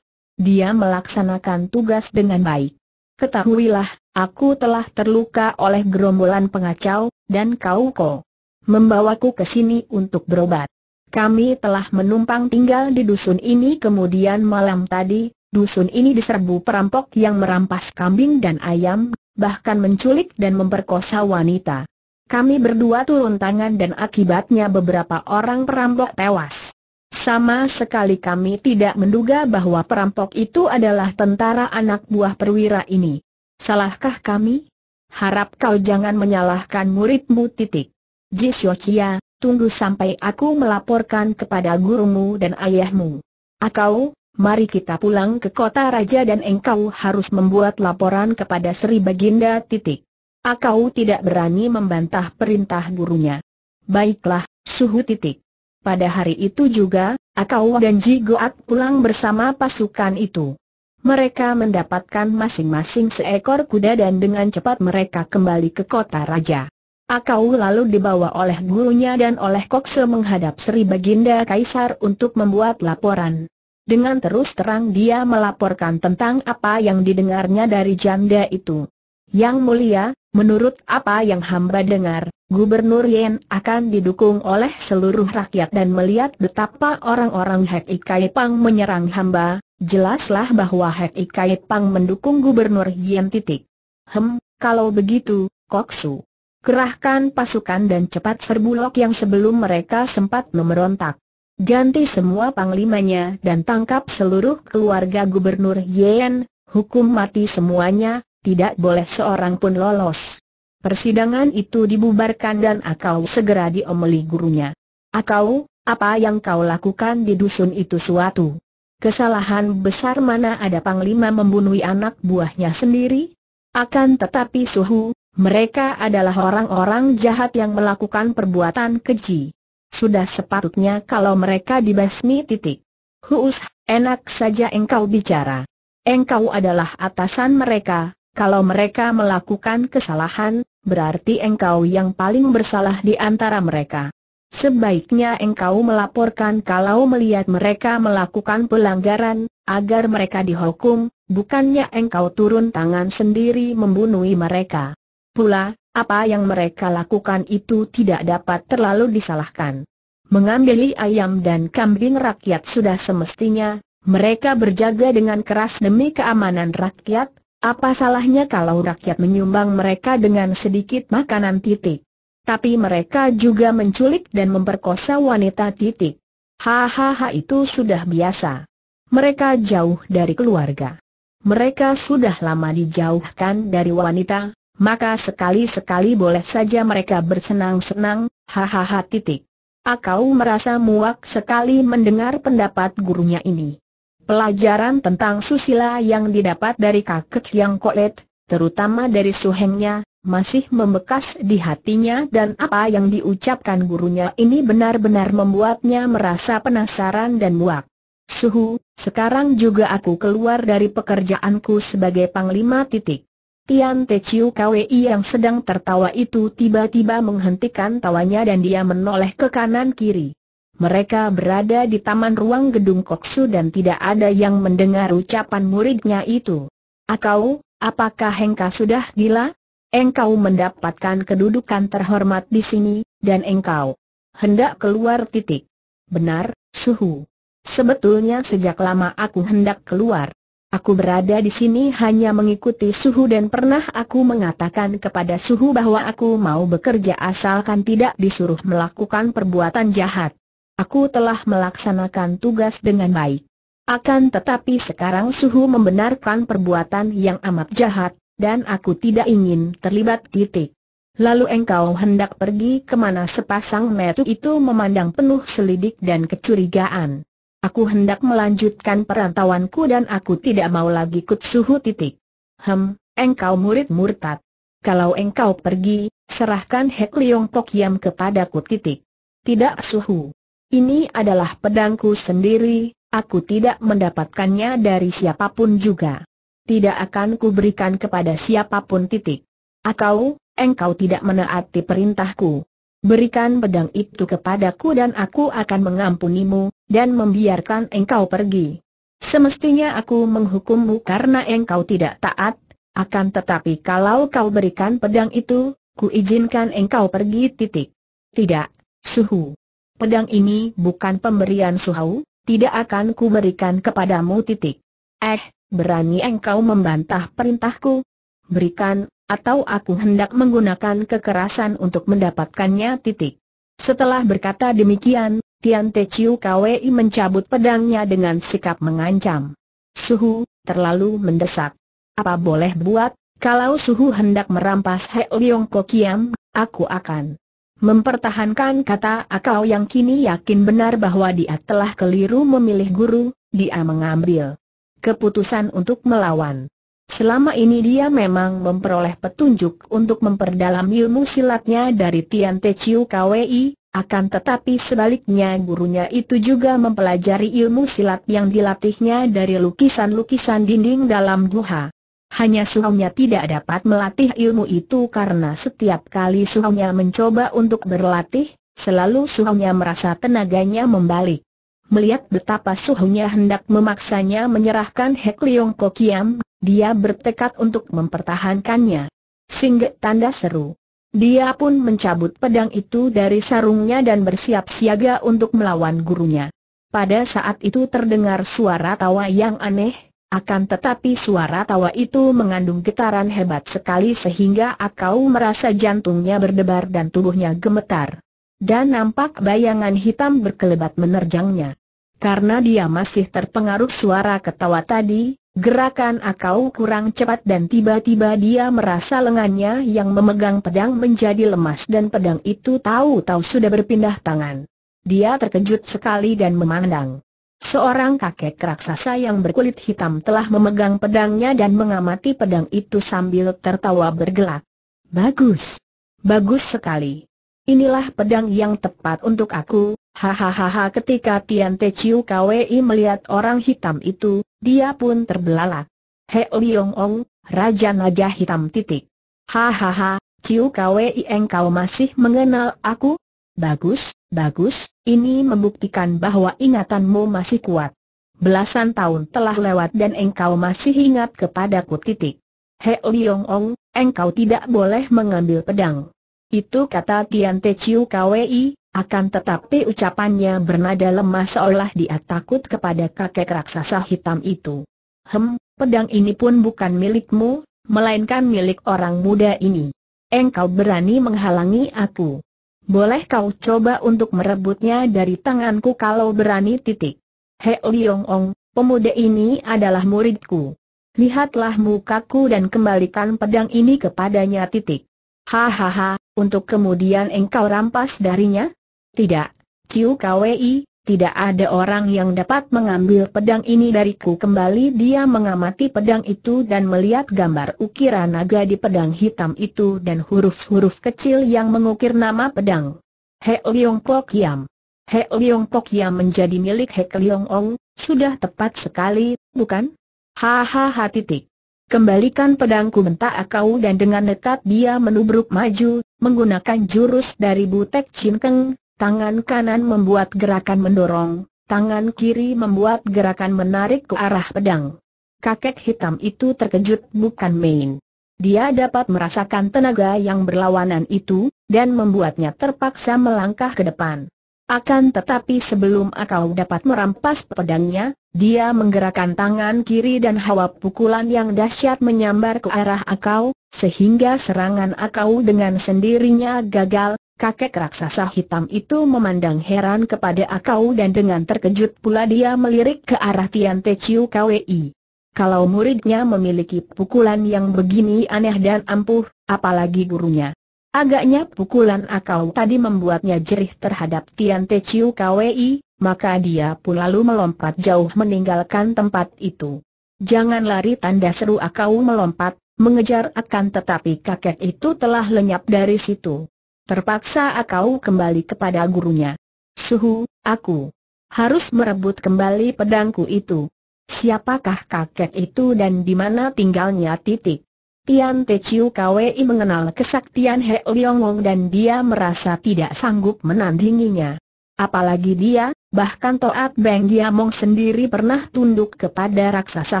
Dia melaksanakan tugas dengan baik. Ketahuilah, aku telah terluka oleh gerombolan pengacau, dan kau kok membawaku ke sini untuk berobat. Kami telah menumpang tinggal di dusun ini kemudian malam tadi, dusun ini diserbu perampok yang merampas kambing dan ayam, bahkan menculik dan memperkosa wanita. Kami berdua turun tangan dan akibatnya beberapa orang perampok tewas. Sama sekali kami tidak menduga bahwa perampok itu adalah tentara anak buah perwira ini. Salahkah kami? Harap kau jangan menyalahkan muridmu titik. Jisyochia, tunggu sampai aku melaporkan kepada gurumu dan ayahmu. Akau, mari kita pulang ke kota raja dan engkau harus membuat laporan kepada Sri Baginda titik. Akau tidak berani membantah perintah gurunya. Baiklah, suhu titik. Pada hari itu juga, Akau dan Ji Goat pulang bersama pasukan itu. Mereka mendapatkan masing-masing seekor kuda dan dengan cepat mereka kembali ke kota raja. Akau lalu dibawa oleh gurunya dan oleh Kokse menghadap Sri Baginda Kaisar untuk membuat laporan. Dengan terus terang dia melaporkan tentang apa yang didengarnya dari janda itu. Yang mulia, menurut apa yang hamba dengar, Gubernur Yen akan didukung oleh seluruh rakyat dan melihat betapa orang-orang Hek Ikai Pang menyerang hamba, jelaslah bahwa Hek Ikai Pang mendukung Gubernur Yen titik. Hem, kalau begitu, Koksu. Kerahkan pasukan dan cepat serbu lok yang sebelum mereka sempat memberontak ganti semua panglimanya dan tangkap seluruh keluarga Gubernur Yen, hukum mati semuanya, tidak boleh seorang pun lolos. Persidangan itu dibubarkan dan Akau segera diomeli gurunya. Akau, apa yang kau lakukan di dusun itu suatu kesalahan besar mana ada Panglima membunuh anak buahnya sendiri? Akan tetapi suhu, mereka adalah orang-orang jahat yang melakukan perbuatan keji. Sudah sepatutnya kalau mereka dibasmi titik. Huus, enak saja engkau bicara. Engkau adalah atasan mereka, kalau mereka melakukan kesalahan, berarti engkau yang paling bersalah di antara mereka. Sebaiknya engkau melaporkan kalau melihat mereka melakukan pelanggaran, agar mereka dihukum, bukannya engkau turun tangan sendiri membunuh mereka. Pula, apa yang mereka lakukan itu tidak dapat terlalu disalahkan. Mengambil ayam dan kambing rakyat sudah semestinya, mereka berjaga dengan keras demi keamanan rakyat, apa salahnya kalau rakyat menyumbang mereka dengan sedikit makanan titik? Tapi mereka juga menculik dan memperkosa wanita titik. Hahaha itu sudah biasa. Mereka jauh dari keluarga. Mereka sudah lama dijauhkan dari wanita, maka sekali-sekali boleh saja mereka bersenang-senang, hahaha titik. Akau ah, merasa muak sekali mendengar pendapat gurunya ini. Pelajaran tentang susila yang didapat dari kakek yang kolet, terutama dari suhengnya, masih membekas di hatinya dan apa yang diucapkan gurunya ini benar-benar membuatnya merasa penasaran dan muak. Suhu, sekarang juga aku keluar dari pekerjaanku sebagai panglima titik. Tian Te Chiu Kwei yang sedang tertawa itu tiba-tiba menghentikan tawanya dan dia menoleh ke kanan kiri. Mereka berada di taman ruang gedung Koksu dan tidak ada yang mendengar ucapan muridnya itu. Akau, apakah Hengka sudah gila? Engkau mendapatkan kedudukan terhormat di sini, dan engkau hendak keluar titik. Benar, suhu. Sebetulnya sejak lama aku hendak keluar. Aku berada di sini hanya mengikuti suhu dan pernah aku mengatakan kepada suhu bahwa aku mau bekerja asalkan tidak disuruh melakukan perbuatan jahat. Aku telah melaksanakan tugas dengan baik. Akan tetapi sekarang suhu membenarkan perbuatan yang amat jahat, dan aku tidak ingin terlibat titik. Lalu engkau hendak pergi kemana sepasang metu itu memandang penuh selidik dan kecurigaan. Aku hendak melanjutkan perantauanku dan aku tidak mau lagi ikut suhu titik. Hem, engkau murid murtad. Kalau engkau pergi, serahkan Hek Liong Tok Yam kepadaku titik. Tidak suhu. Ini adalah pedangku sendiri, aku tidak mendapatkannya dari siapapun juga. Tidak akan kuberikan kepada siapapun titik. Atau, engkau tidak menaati perintahku berikan pedang itu kepadaku dan aku akan mengampunimu, dan membiarkan engkau pergi. Semestinya aku menghukummu karena engkau tidak taat, akan tetapi kalau kau berikan pedang itu, ku izinkan engkau pergi titik. Tidak, suhu. Pedang ini bukan pemberian suhu, tidak akan ku berikan kepadamu titik. Eh, berani engkau membantah perintahku? Berikan, atau aku hendak menggunakan kekerasan untuk mendapatkannya titik. Setelah berkata demikian, Tian Te Chiu Kwei mencabut pedangnya dengan sikap mengancam. Suhu, terlalu mendesak. Apa boleh buat, kalau Suhu hendak merampas He Leong Kokiam, aku akan mempertahankan kata akau yang kini yakin benar bahwa dia telah keliru memilih guru, dia mengambil keputusan untuk melawan. Selama ini dia memang memperoleh petunjuk untuk memperdalam ilmu silatnya dari Tian Te Chiu Kwei, akan tetapi sebaliknya gurunya itu juga mempelajari ilmu silat yang dilatihnya dari lukisan-lukisan dinding dalam guha. Hanya suhunya tidak dapat melatih ilmu itu karena setiap kali suhunya mencoba untuk berlatih, selalu suhunya merasa tenaganya membalik melihat betapa suhunya hendak memaksanya menyerahkan Hek Leong Kokiam, dia bertekad untuk mempertahankannya. Singge tanda seru. Dia pun mencabut pedang itu dari sarungnya dan bersiap siaga untuk melawan gurunya. Pada saat itu terdengar suara tawa yang aneh, akan tetapi suara tawa itu mengandung getaran hebat sekali sehingga Akau merasa jantungnya berdebar dan tubuhnya gemetar. Dan nampak bayangan hitam berkelebat menerjangnya. Karena dia masih terpengaruh suara ketawa tadi, gerakan akau kurang cepat dan tiba-tiba dia merasa lengannya yang memegang pedang menjadi lemas dan pedang itu tahu-tahu sudah berpindah tangan. Dia terkejut sekali dan memandang. Seorang kakek raksasa yang berkulit hitam telah memegang pedangnya dan mengamati pedang itu sambil tertawa bergelak. Bagus. Bagus sekali. Inilah pedang yang tepat untuk aku, hahaha ketika Tian Te Chiu Kwei melihat orang hitam itu, dia pun terbelalak. He Liong Ong, Raja Naga Hitam titik. Hahaha, Chiu Kwei engkau masih mengenal aku? Bagus, bagus, ini membuktikan bahwa ingatanmu masih kuat. Belasan tahun telah lewat dan engkau masih ingat kepadaku titik. He Liong Ong, engkau tidak boleh mengambil pedang. Itu kata Tian Te Chiu Kwi, akan tetapi ucapannya bernada lemah seolah dia takut kepada kakek raksasa hitam itu. Hem, pedang ini pun bukan milikmu, melainkan milik orang muda ini. Engkau berani menghalangi aku. Boleh kau coba untuk merebutnya dari tanganku kalau berani titik. He Liong Ong, pemuda ini adalah muridku. Lihatlah mukaku dan kembalikan pedang ini kepadanya titik. Hahaha, untuk kemudian engkau rampas darinya? Tidak, Ciu Kwei, tidak ada orang yang dapat mengambil pedang ini dariku kembali dia mengamati pedang itu dan melihat gambar ukiran naga di pedang hitam itu dan huruf-huruf kecil yang mengukir nama pedang. He Leong Kok Yam. He Leong Kok Yam menjadi milik He Leong Ong, sudah tepat sekali, bukan? Hahaha titik. Kembalikan pedangku bentak akau dan dengan nekat dia menubruk maju, menggunakan jurus dari Butek Cinkeng, tangan kanan membuat gerakan mendorong, tangan kiri membuat gerakan menarik ke arah pedang. Kakek hitam itu terkejut bukan main. Dia dapat merasakan tenaga yang berlawanan itu, dan membuatnya terpaksa melangkah ke depan. Akan tetapi sebelum akau dapat merampas pedangnya, dia menggerakkan tangan kiri dan hawa pukulan yang dahsyat menyambar ke arah akau, sehingga serangan akau dengan sendirinya gagal. Kakek raksasa hitam itu memandang heran kepada akau dan dengan terkejut pula dia melirik ke arah Tian Te Chiu Kwi. Kalau muridnya memiliki pukulan yang begini aneh dan ampuh, apalagi gurunya. Agaknya pukulan akau tadi membuatnya jerih terhadap Tian Te Chiu Kwei, maka dia pun lalu melompat jauh meninggalkan tempat itu. Jangan lari tanda seru akau melompat, mengejar akan tetapi kakek itu telah lenyap dari situ. Terpaksa akau kembali kepada gurunya. Suhu, aku harus merebut kembali pedangku itu. Siapakah kakek itu dan di mana tinggalnya titik? Tian Te Chiu Kwei mengenal kesaktian He Wong dan dia merasa tidak sanggup menandinginya. Apalagi dia, bahkan Toat Beng Giamong sendiri pernah tunduk kepada raksasa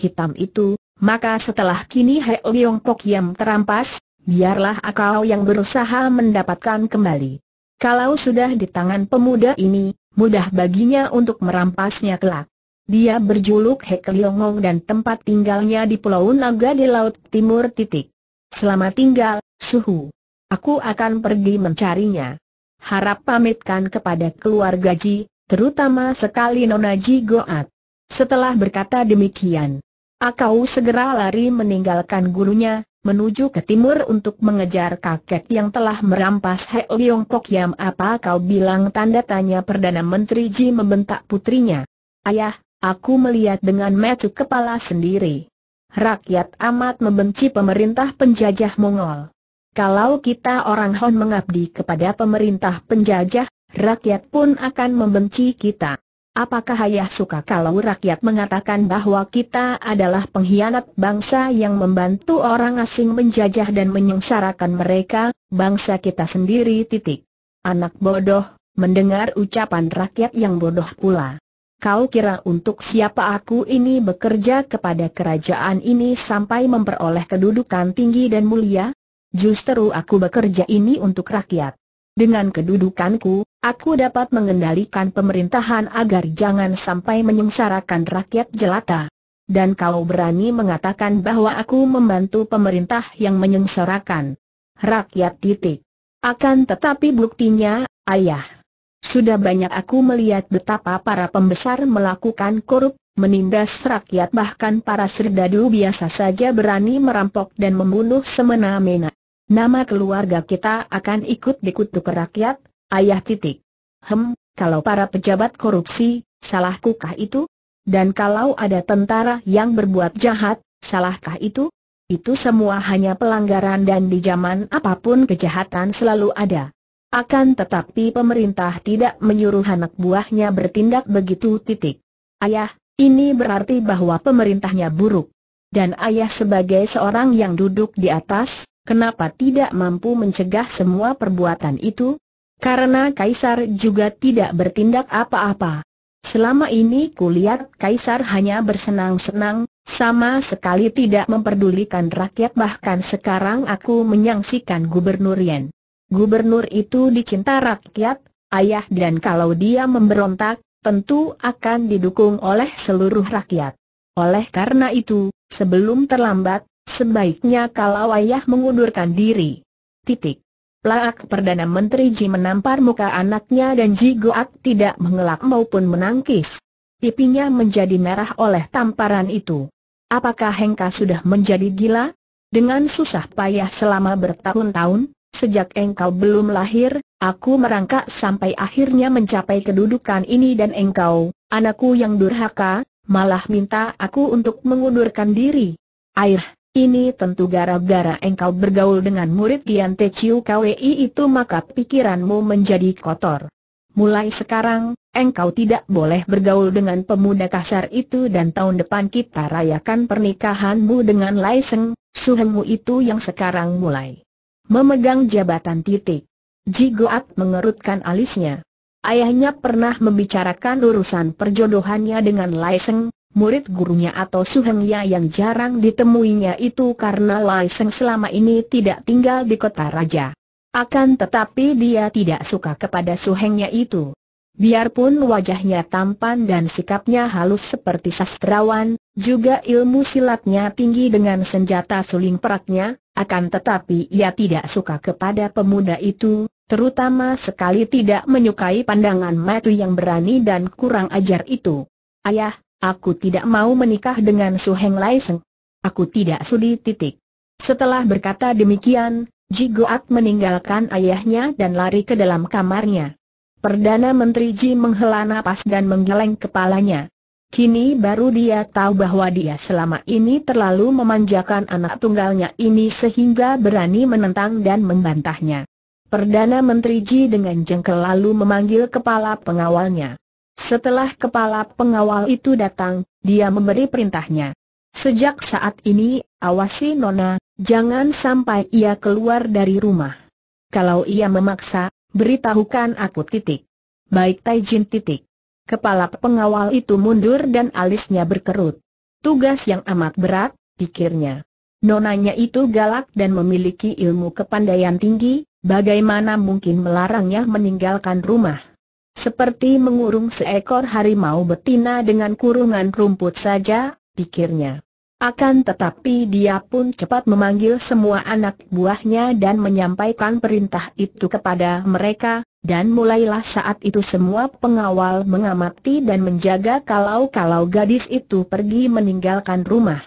hitam itu, maka setelah kini He Liong Pok yang terampas, biarlah akau yang berusaha mendapatkan kembali. Kalau sudah di tangan pemuda ini, mudah baginya untuk merampasnya kelak. Dia berjuluk Hekeliongong dan tempat tinggalnya di Pulau Naga di Laut Timur titik. Selama tinggal, suhu. Aku akan pergi mencarinya. Harap pamitkan kepada keluarga Ji, terutama sekali Nona Ji Goat. Setelah berkata demikian, Akau segera lari meninggalkan gurunya, menuju ke timur untuk mengejar kakek yang telah merampas Hek Liong Kok Yam apa kau bilang tanda tanya Perdana Menteri Ji membentak putrinya. Ayah, Aku melihat dengan mata kepala sendiri. Rakyat amat membenci pemerintah penjajah Mongol. Kalau kita orang Hon mengabdi kepada pemerintah penjajah, rakyat pun akan membenci kita. Apakah ayah suka kalau rakyat mengatakan bahwa kita adalah pengkhianat bangsa yang membantu orang asing menjajah dan menyengsarakan mereka, bangsa kita sendiri titik. Anak bodoh, mendengar ucapan rakyat yang bodoh pula. Kau kira untuk siapa aku ini bekerja kepada kerajaan ini sampai memperoleh kedudukan tinggi dan mulia? Justru aku bekerja ini untuk rakyat. Dengan kedudukanku, aku dapat mengendalikan pemerintahan agar jangan sampai menyengsarakan rakyat jelata. Dan kau berani mengatakan bahwa aku membantu pemerintah yang menyengsarakan rakyat titik. Akan tetapi buktinya, ayah, sudah banyak aku melihat betapa para pembesar melakukan korup, menindas rakyat bahkan para serdadu biasa saja berani merampok dan membunuh semena-mena. Nama keluarga kita akan ikut dikutuk rakyat, ayah titik. Hem, kalau para pejabat korupsi, salahkukah itu? Dan kalau ada tentara yang berbuat jahat, salahkah itu? Itu semua hanya pelanggaran dan di zaman apapun kejahatan selalu ada. Akan tetapi pemerintah tidak menyuruh anak buahnya bertindak begitu titik. Ayah, ini berarti bahwa pemerintahnya buruk. Dan ayah sebagai seorang yang duduk di atas, kenapa tidak mampu mencegah semua perbuatan itu? Karena Kaisar juga tidak bertindak apa-apa. Selama ini kulihat Kaisar hanya bersenang-senang, sama sekali tidak memperdulikan rakyat bahkan sekarang aku menyaksikan Gubernur Yen. Gubernur itu dicinta rakyat, ayah dan kalau dia memberontak, tentu akan didukung oleh seluruh rakyat. Oleh karena itu, sebelum terlambat, sebaiknya kalau ayah mengundurkan diri. Titik. Laak Perdana Menteri Ji menampar muka anaknya dan Ji Goak tidak mengelak maupun menangkis. Pipinya menjadi merah oleh tamparan itu. Apakah Hengka sudah menjadi gila? Dengan susah payah selama bertahun-tahun, Sejak engkau belum lahir, aku merangkak sampai akhirnya mencapai kedudukan ini dan engkau, anakku yang durhaka, malah minta aku untuk mengundurkan diri. Air, ini tentu gara-gara engkau bergaul dengan murid Kian Te Chiu KWI itu maka pikiranmu menjadi kotor. Mulai sekarang, engkau tidak boleh bergaul dengan pemuda kasar itu dan tahun depan kita rayakan pernikahanmu dengan Lai Seng, suhemu itu yang sekarang mulai memegang jabatan titik. Ji Jigoat mengerutkan alisnya. Ayahnya pernah membicarakan urusan perjodohannya dengan Lai Seng, murid gurunya atau suhengnya yang jarang ditemuinya itu karena Lai Seng selama ini tidak tinggal di kota raja. Akan tetapi dia tidak suka kepada suhengnya itu. Biarpun wajahnya tampan dan sikapnya halus seperti sastrawan, juga ilmu silatnya tinggi dengan senjata suling peraknya, akan tetapi ia tidak suka kepada pemuda itu, terutama sekali tidak menyukai pandangan matu yang berani dan kurang ajar itu. Ayah, aku tidak mau menikah dengan Su Heng Lai Seng. Aku tidak sudi titik. Setelah berkata demikian, Ji Goat meninggalkan ayahnya dan lari ke dalam kamarnya. Perdana Menteri Ji menghela napas dan menggeleng kepalanya. Kini baru dia tahu bahwa dia selama ini terlalu memanjakan anak tunggalnya ini sehingga berani menentang dan membantahnya. Perdana Menteri Ji dengan jengkel lalu memanggil kepala pengawalnya. Setelah kepala pengawal itu datang, dia memberi perintahnya. Sejak saat ini, awasi Nona, jangan sampai ia keluar dari rumah. Kalau ia memaksa, Beritahukan aku titik. Baik Taijin titik. Kepala pengawal itu mundur dan alisnya berkerut. Tugas yang amat berat, pikirnya. Nonanya itu galak dan memiliki ilmu kepandaian tinggi, bagaimana mungkin melarangnya meninggalkan rumah. Seperti mengurung seekor harimau betina dengan kurungan rumput saja, pikirnya. Akan tetapi dia pun cepat memanggil semua anak buahnya dan menyampaikan perintah itu kepada mereka, dan mulailah saat itu semua pengawal mengamati dan menjaga kalau-kalau gadis itu pergi meninggalkan rumah.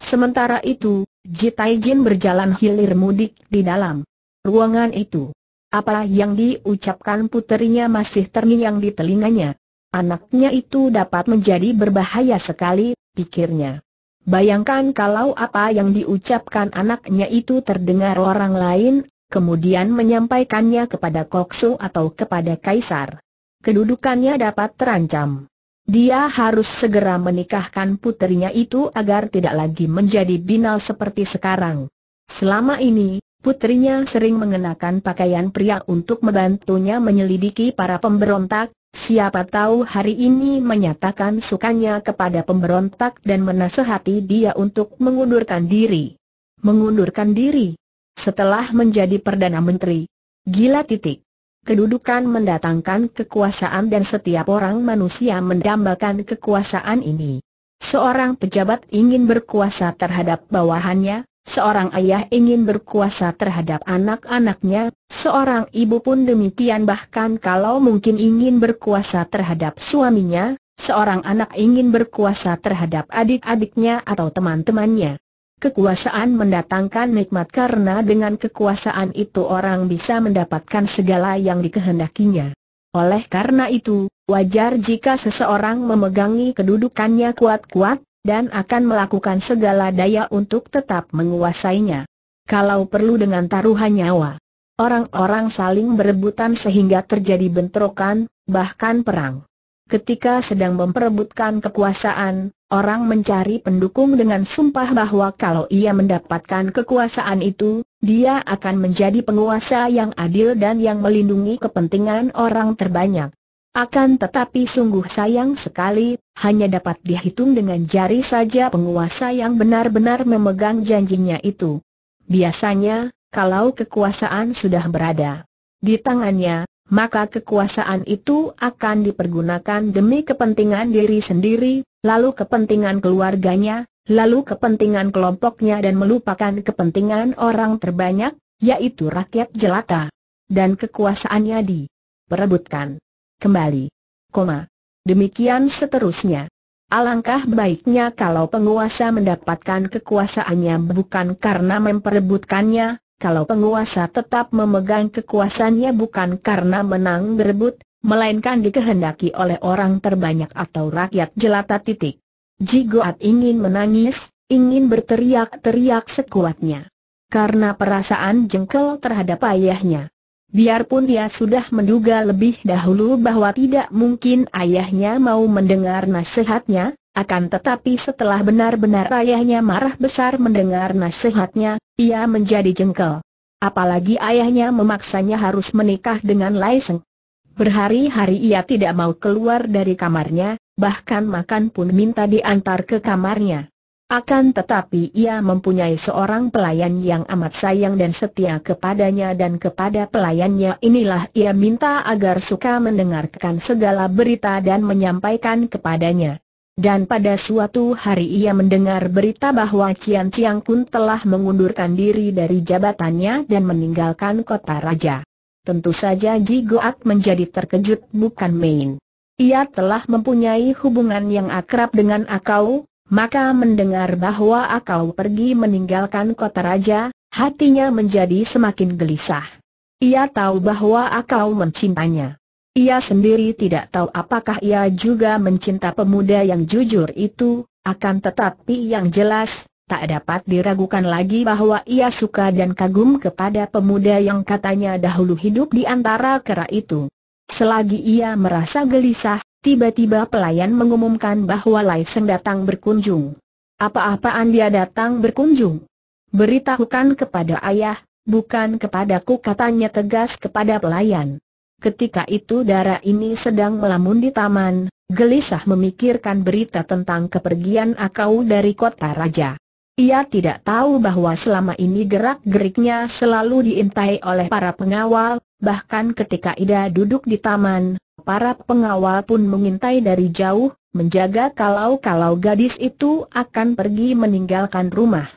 Sementara itu, Jitai Jin berjalan hilir mudik di dalam ruangan itu. Apa yang diucapkan puterinya masih terngiang di telinganya. Anaknya itu dapat menjadi berbahaya sekali, pikirnya. Bayangkan kalau apa yang diucapkan anaknya itu terdengar orang lain, kemudian menyampaikannya kepada Koksu atau kepada Kaisar. Kedudukannya dapat terancam. Dia harus segera menikahkan putrinya itu agar tidak lagi menjadi binal seperti sekarang. Selama ini, putrinya sering mengenakan pakaian pria untuk membantunya menyelidiki para pemberontak, Siapa tahu hari ini menyatakan sukanya kepada pemberontak dan menasehati dia untuk mengundurkan diri. Mengundurkan diri? Setelah menjadi Perdana Menteri. Gila titik. Kedudukan mendatangkan kekuasaan dan setiap orang manusia mendambakan kekuasaan ini. Seorang pejabat ingin berkuasa terhadap bawahannya, Seorang ayah ingin berkuasa terhadap anak-anaknya, seorang ibu pun demikian bahkan kalau mungkin ingin berkuasa terhadap suaminya, seorang anak ingin berkuasa terhadap adik-adiknya atau teman-temannya. Kekuasaan mendatangkan nikmat karena dengan kekuasaan itu orang bisa mendapatkan segala yang dikehendakinya. Oleh karena itu, wajar jika seseorang memegangi kedudukannya kuat-kuat, dan akan melakukan segala daya untuk tetap menguasainya. Kalau perlu dengan taruhan nyawa. Orang-orang saling berebutan sehingga terjadi bentrokan, bahkan perang. Ketika sedang memperebutkan kekuasaan, orang mencari pendukung dengan sumpah bahwa kalau ia mendapatkan kekuasaan itu, dia akan menjadi penguasa yang adil dan yang melindungi kepentingan orang terbanyak. Akan tetapi sungguh sayang sekali, hanya dapat dihitung dengan jari saja penguasa yang benar-benar memegang janjinya itu. Biasanya, kalau kekuasaan sudah berada di tangannya, maka kekuasaan itu akan dipergunakan demi kepentingan diri sendiri, lalu kepentingan keluarganya, lalu kepentingan kelompoknya dan melupakan kepentingan orang terbanyak, yaitu rakyat jelata. Dan kekuasaannya diperebutkan kembali. Koma. Demikian seterusnya. Alangkah baiknya kalau penguasa mendapatkan kekuasaannya bukan karena memperebutkannya, kalau penguasa tetap memegang kekuasaannya bukan karena menang berebut, melainkan dikehendaki oleh orang terbanyak atau rakyat jelata titik. Jigoat ingin menangis, ingin berteriak-teriak sekuatnya. Karena perasaan jengkel terhadap ayahnya. Biarpun dia sudah menduga lebih dahulu bahwa tidak mungkin ayahnya mau mendengar nasihatnya, akan tetapi setelah benar-benar ayahnya marah besar mendengar nasihatnya, ia menjadi jengkel. Apalagi ayahnya memaksanya harus menikah dengan Lai Seng. Berhari-hari ia tidak mau keluar dari kamarnya, bahkan makan pun minta diantar ke kamarnya. Akan tetapi ia mempunyai seorang pelayan yang amat sayang dan setia kepadanya dan kepada pelayannya inilah ia minta agar suka mendengarkan segala berita dan menyampaikan kepadanya. Dan pada suatu hari ia mendengar berita bahwa Cian Ciang Kun telah mengundurkan diri dari jabatannya dan meninggalkan kota raja. Tentu saja Ji Goat menjadi terkejut bukan main. Ia telah mempunyai hubungan yang akrab dengan Akau, maka mendengar bahwa Akau pergi meninggalkan kota raja, hatinya menjadi semakin gelisah. Ia tahu bahwa Akau mencintanya. Ia sendiri tidak tahu apakah ia juga mencinta pemuda yang jujur itu, akan tetapi yang jelas, tak dapat diragukan lagi bahwa ia suka dan kagum kepada pemuda yang katanya dahulu hidup di antara kera itu. Selagi ia merasa gelisah, Tiba-tiba pelayan mengumumkan bahwa Lai Seng datang berkunjung. Apa-apaan dia datang berkunjung? Beritahukan kepada ayah, bukan kepadaku katanya tegas kepada pelayan. Ketika itu darah ini sedang melamun di taman, gelisah memikirkan berita tentang kepergian Akau dari kota raja. Ia tidak tahu bahwa selama ini gerak-geriknya selalu diintai oleh para pengawal, bahkan ketika Ida duduk di taman, Para pengawal pun mengintai dari jauh, menjaga kalau-kalau gadis itu akan pergi meninggalkan rumah.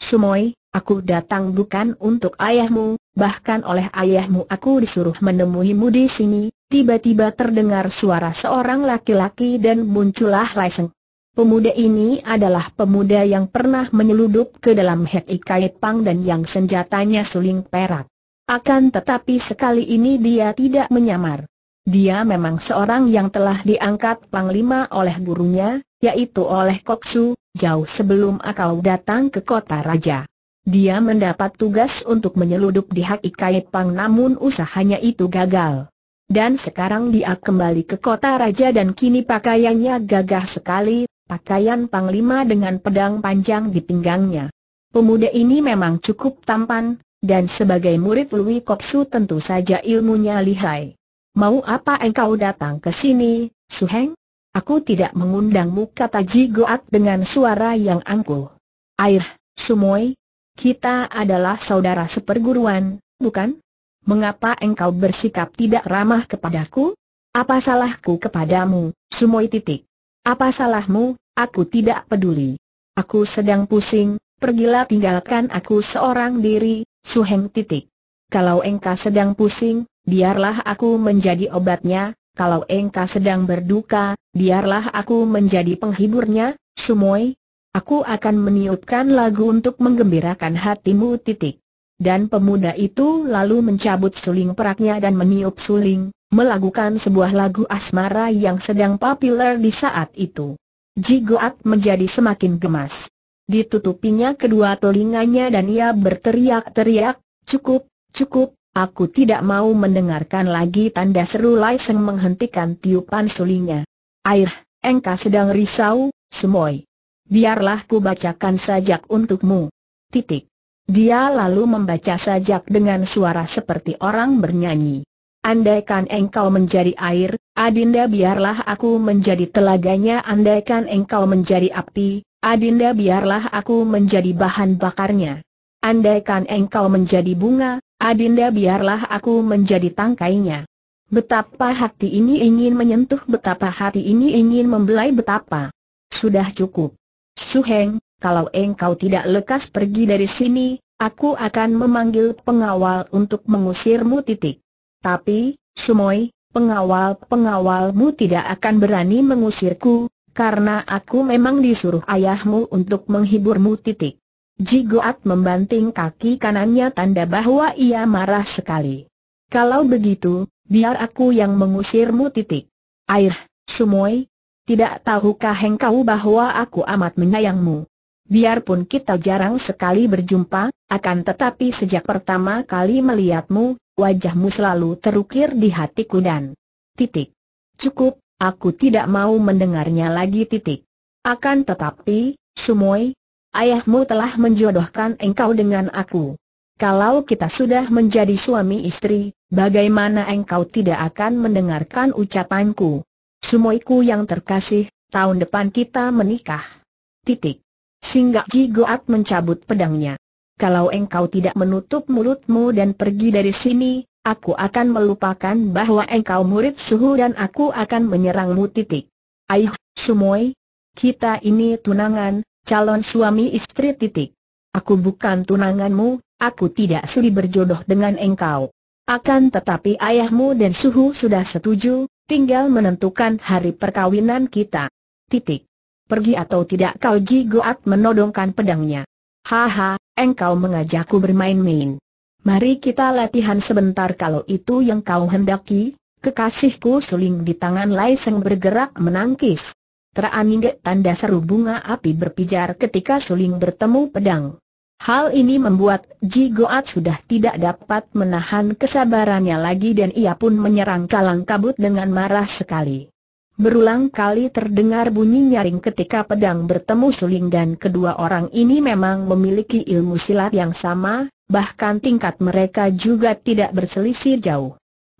Sumoy, aku datang bukan untuk ayahmu, bahkan oleh ayahmu aku disuruh menemuimu di sini. Tiba-tiba terdengar suara seorang laki-laki dan muncullah Laiseng. Pemuda ini adalah pemuda yang pernah menyeludup ke dalam hek ikait pang dan yang senjatanya suling perak. Akan tetapi sekali ini dia tidak menyamar. Dia memang seorang yang telah diangkat panglima oleh gurunya, yaitu oleh Koksu, jauh sebelum akau datang ke kota raja. Dia mendapat tugas untuk menyeludup di Hak Ikait Pang namun usahanya itu gagal. Dan sekarang dia kembali ke kota raja dan kini pakaiannya gagah sekali, pakaian panglima dengan pedang panjang di pinggangnya. Pemuda ini memang cukup tampan, dan sebagai murid Lui Koksu tentu saja ilmunya lihai. Mau apa engkau datang ke sini, Suheng? Aku tidak mengundangmu kata Ji dengan suara yang angkuh. Air, Sumoy, kita adalah saudara seperguruan, bukan? Mengapa engkau bersikap tidak ramah kepadaku? Apa salahku kepadamu, Sumoy titik? Apa salahmu, aku tidak peduli. Aku sedang pusing, pergilah tinggalkan aku seorang diri, Suheng titik. Kalau engkau sedang pusing, biarlah aku menjadi obatnya, kalau engkau sedang berduka, biarlah aku menjadi penghiburnya, Sumoy. Aku akan meniupkan lagu untuk menggembirakan hatimu titik. Dan pemuda itu lalu mencabut suling peraknya dan meniup suling, melakukan sebuah lagu asmara yang sedang populer di saat itu. Jigoat menjadi semakin gemas. Ditutupinya kedua telinganya dan ia berteriak-teriak, cukup, Cukup, aku tidak mau mendengarkan lagi tanda seru Lai Seng menghentikan tiupan sulingnya. Air, engkau sedang risau, Sumoy. Biarlah ku bacakan sajak untukmu. Titik. Dia lalu membaca sajak dengan suara seperti orang bernyanyi. Andaikan engkau menjadi air, Adinda biarlah aku menjadi telaganya Andaikan engkau menjadi api, Adinda biarlah aku menjadi bahan bakarnya Andaikan engkau menjadi bunga, adinda biarlah aku menjadi tangkainya. Betapa hati ini ingin menyentuh, betapa hati ini ingin membelai, betapa. Sudah cukup. Suheng, kalau engkau tidak lekas pergi dari sini, aku akan memanggil pengawal untuk mengusirmu titik. Tapi, Sumoi, pengawal-pengawalmu tidak akan berani mengusirku, karena aku memang disuruh ayahmu untuk menghiburmu titik. Jigoat membanting kaki kanannya tanda bahwa ia marah sekali. Kalau begitu, biar aku yang mengusirmu titik. Air, Sumoy, tidak tahukah engkau bahwa aku amat menyayangmu? Biarpun kita jarang sekali berjumpa, akan tetapi sejak pertama kali melihatmu, wajahmu selalu terukir di hatiku dan titik. Cukup, aku tidak mau mendengarnya lagi titik. Akan tetapi, Sumoy, ayahmu telah menjodohkan engkau dengan aku. Kalau kita sudah menjadi suami istri, bagaimana engkau tidak akan mendengarkan ucapanku? Sumoiku yang terkasih, tahun depan kita menikah. Titik. Singgah Ji Goat mencabut pedangnya. Kalau engkau tidak menutup mulutmu dan pergi dari sini, aku akan melupakan bahwa engkau murid suhu dan aku akan menyerangmu titik. Aih, Sumoi, kita ini tunangan, Calon suami istri titik. Aku bukan tunanganmu, aku tidak sudi berjodoh dengan engkau. Akan tetapi ayahmu dan suhu sudah setuju, tinggal menentukan hari perkawinan kita. Titik. Pergi atau tidak kau Ji Goat menodongkan pedangnya. Haha, engkau mengajakku bermain-main. Mari kita latihan sebentar kalau itu yang kau hendaki, kekasihku suling di tangan Lai Seng bergerak menangkis dek tanda seru bunga api berpijar ketika suling bertemu pedang. Hal ini membuat Ji Goat sudah tidak dapat menahan kesabarannya lagi dan ia pun menyerang kalang kabut dengan marah sekali. Berulang kali terdengar bunyi nyaring ketika pedang bertemu suling dan kedua orang ini memang memiliki ilmu silat yang sama, bahkan tingkat mereka juga tidak berselisih jauh.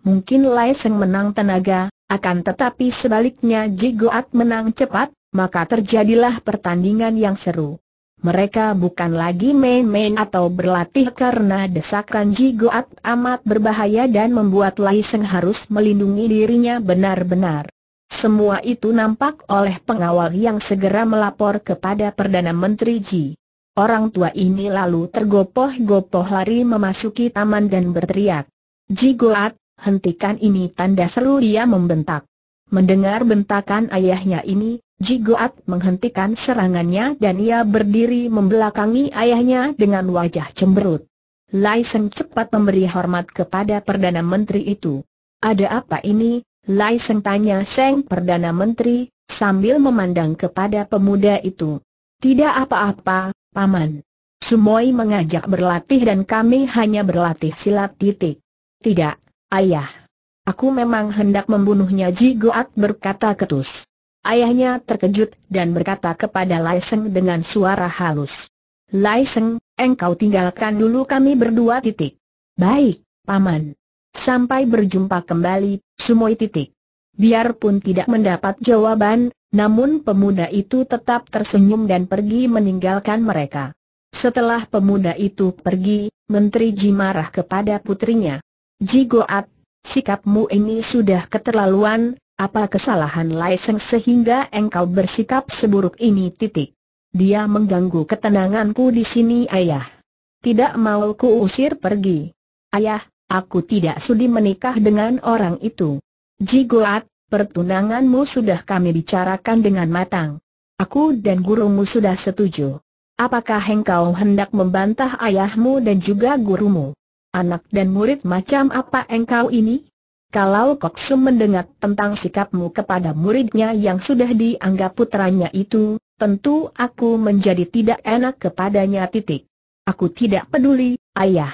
Mungkin Lai Seng menang tenaga, akan tetapi sebaliknya Jigoat menang cepat, maka terjadilah pertandingan yang seru. Mereka bukan lagi main-main atau berlatih karena desakan Jigoat amat berbahaya dan membuat Lai Seng harus melindungi dirinya benar-benar. Semua itu nampak oleh pengawal yang segera melapor kepada Perdana Menteri Ji. Orang tua ini lalu tergopoh-gopoh lari memasuki taman dan berteriak. Jigoat, hentikan ini tanda seru dia membentak. Mendengar bentakan ayahnya ini, Jigoat menghentikan serangannya dan ia berdiri membelakangi ayahnya dengan wajah cemberut. Lai Seng cepat memberi hormat kepada Perdana Menteri itu. Ada apa ini? Lai Seng tanya Seng Perdana Menteri, sambil memandang kepada pemuda itu. Tidak apa-apa, Paman. Sumoi mengajak berlatih dan kami hanya berlatih silat titik. Tidak, Ayah. Aku memang hendak membunuhnya Ji Goat berkata ketus. Ayahnya terkejut dan berkata kepada Lai Seng dengan suara halus. Lai Seng, engkau tinggalkan dulu kami berdua titik. Baik, Paman. Sampai berjumpa kembali, Sumoi titik. Biarpun tidak mendapat jawaban, namun pemuda itu tetap tersenyum dan pergi meninggalkan mereka. Setelah pemuda itu pergi, Menteri Ji marah kepada putrinya. Jigoat, sikapmu ini sudah keterlaluan, apa kesalahan Laiseng sehingga engkau bersikap seburuk ini titik. Dia mengganggu ketenanganku di sini ayah. Tidak mau ku usir pergi. Ayah, aku tidak sudi menikah dengan orang itu. Jigoat, pertunanganmu sudah kami bicarakan dengan matang. Aku dan gurumu sudah setuju. Apakah engkau hendak membantah ayahmu dan juga gurumu? Anak dan murid macam apa engkau ini? Kalau Koksum mendengar tentang sikapmu kepada muridnya yang sudah dianggap putranya itu, tentu aku menjadi tidak enak kepadanya titik. Aku tidak peduli, ayah.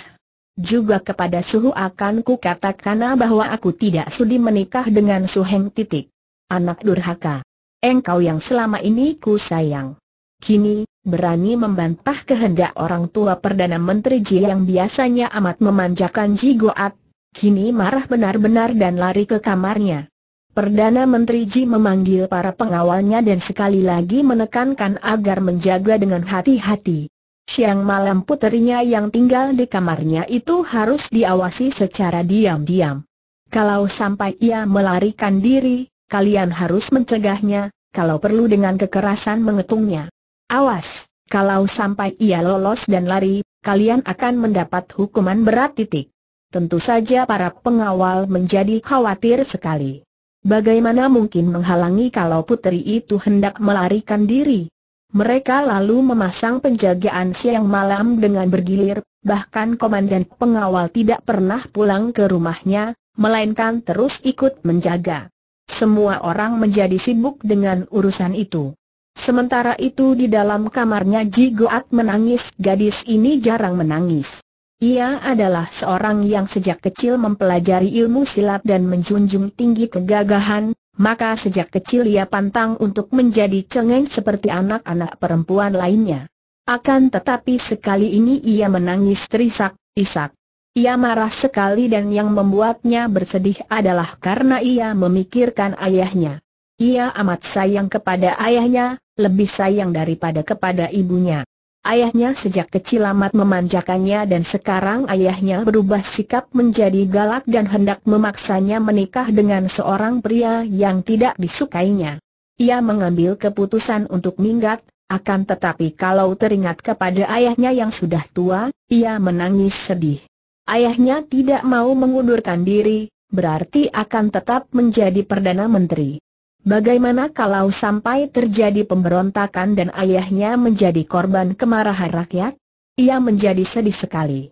Juga kepada Suhu akan ku katakan bahwa aku tidak sudi menikah dengan Suheng titik. Anak durhaka. Engkau yang selama ini ku sayang. Kini, berani membantah kehendak orang tua Perdana Menteri Ji yang biasanya amat memanjakan Ji Goat, kini marah benar-benar dan lari ke kamarnya. Perdana Menteri Ji memanggil para pengawalnya dan sekali lagi menekankan agar menjaga dengan hati-hati. Siang malam puterinya yang tinggal di kamarnya itu harus diawasi secara diam-diam. Kalau sampai ia melarikan diri, kalian harus mencegahnya, kalau perlu dengan kekerasan mengetungnya. Awas, kalau sampai ia lolos dan lari, kalian akan mendapat hukuman berat titik. Tentu saja para pengawal menjadi khawatir sekali. Bagaimana mungkin menghalangi kalau putri itu hendak melarikan diri? Mereka lalu memasang penjagaan siang malam dengan bergilir, bahkan komandan pengawal tidak pernah pulang ke rumahnya, melainkan terus ikut menjaga. Semua orang menjadi sibuk dengan urusan itu. Sementara itu di dalam kamarnya Ji Goat menangis, gadis ini jarang menangis. Ia adalah seorang yang sejak kecil mempelajari ilmu silat dan menjunjung tinggi kegagahan, maka sejak kecil ia pantang untuk menjadi cengeng seperti anak-anak perempuan lainnya. Akan tetapi sekali ini ia menangis terisak-isak. Ia marah sekali dan yang membuatnya bersedih adalah karena ia memikirkan ayahnya. Ia amat sayang kepada ayahnya, lebih sayang daripada kepada ibunya. Ayahnya sejak kecil amat memanjakannya dan sekarang ayahnya berubah sikap menjadi galak dan hendak memaksanya menikah dengan seorang pria yang tidak disukainya. Ia mengambil keputusan untuk minggat, akan tetapi kalau teringat kepada ayahnya yang sudah tua, ia menangis sedih. Ayahnya tidak mau mengundurkan diri, berarti akan tetap menjadi Perdana Menteri. Bagaimana kalau sampai terjadi pemberontakan dan ayahnya menjadi korban kemarahan rakyat? Ia menjadi sedih sekali.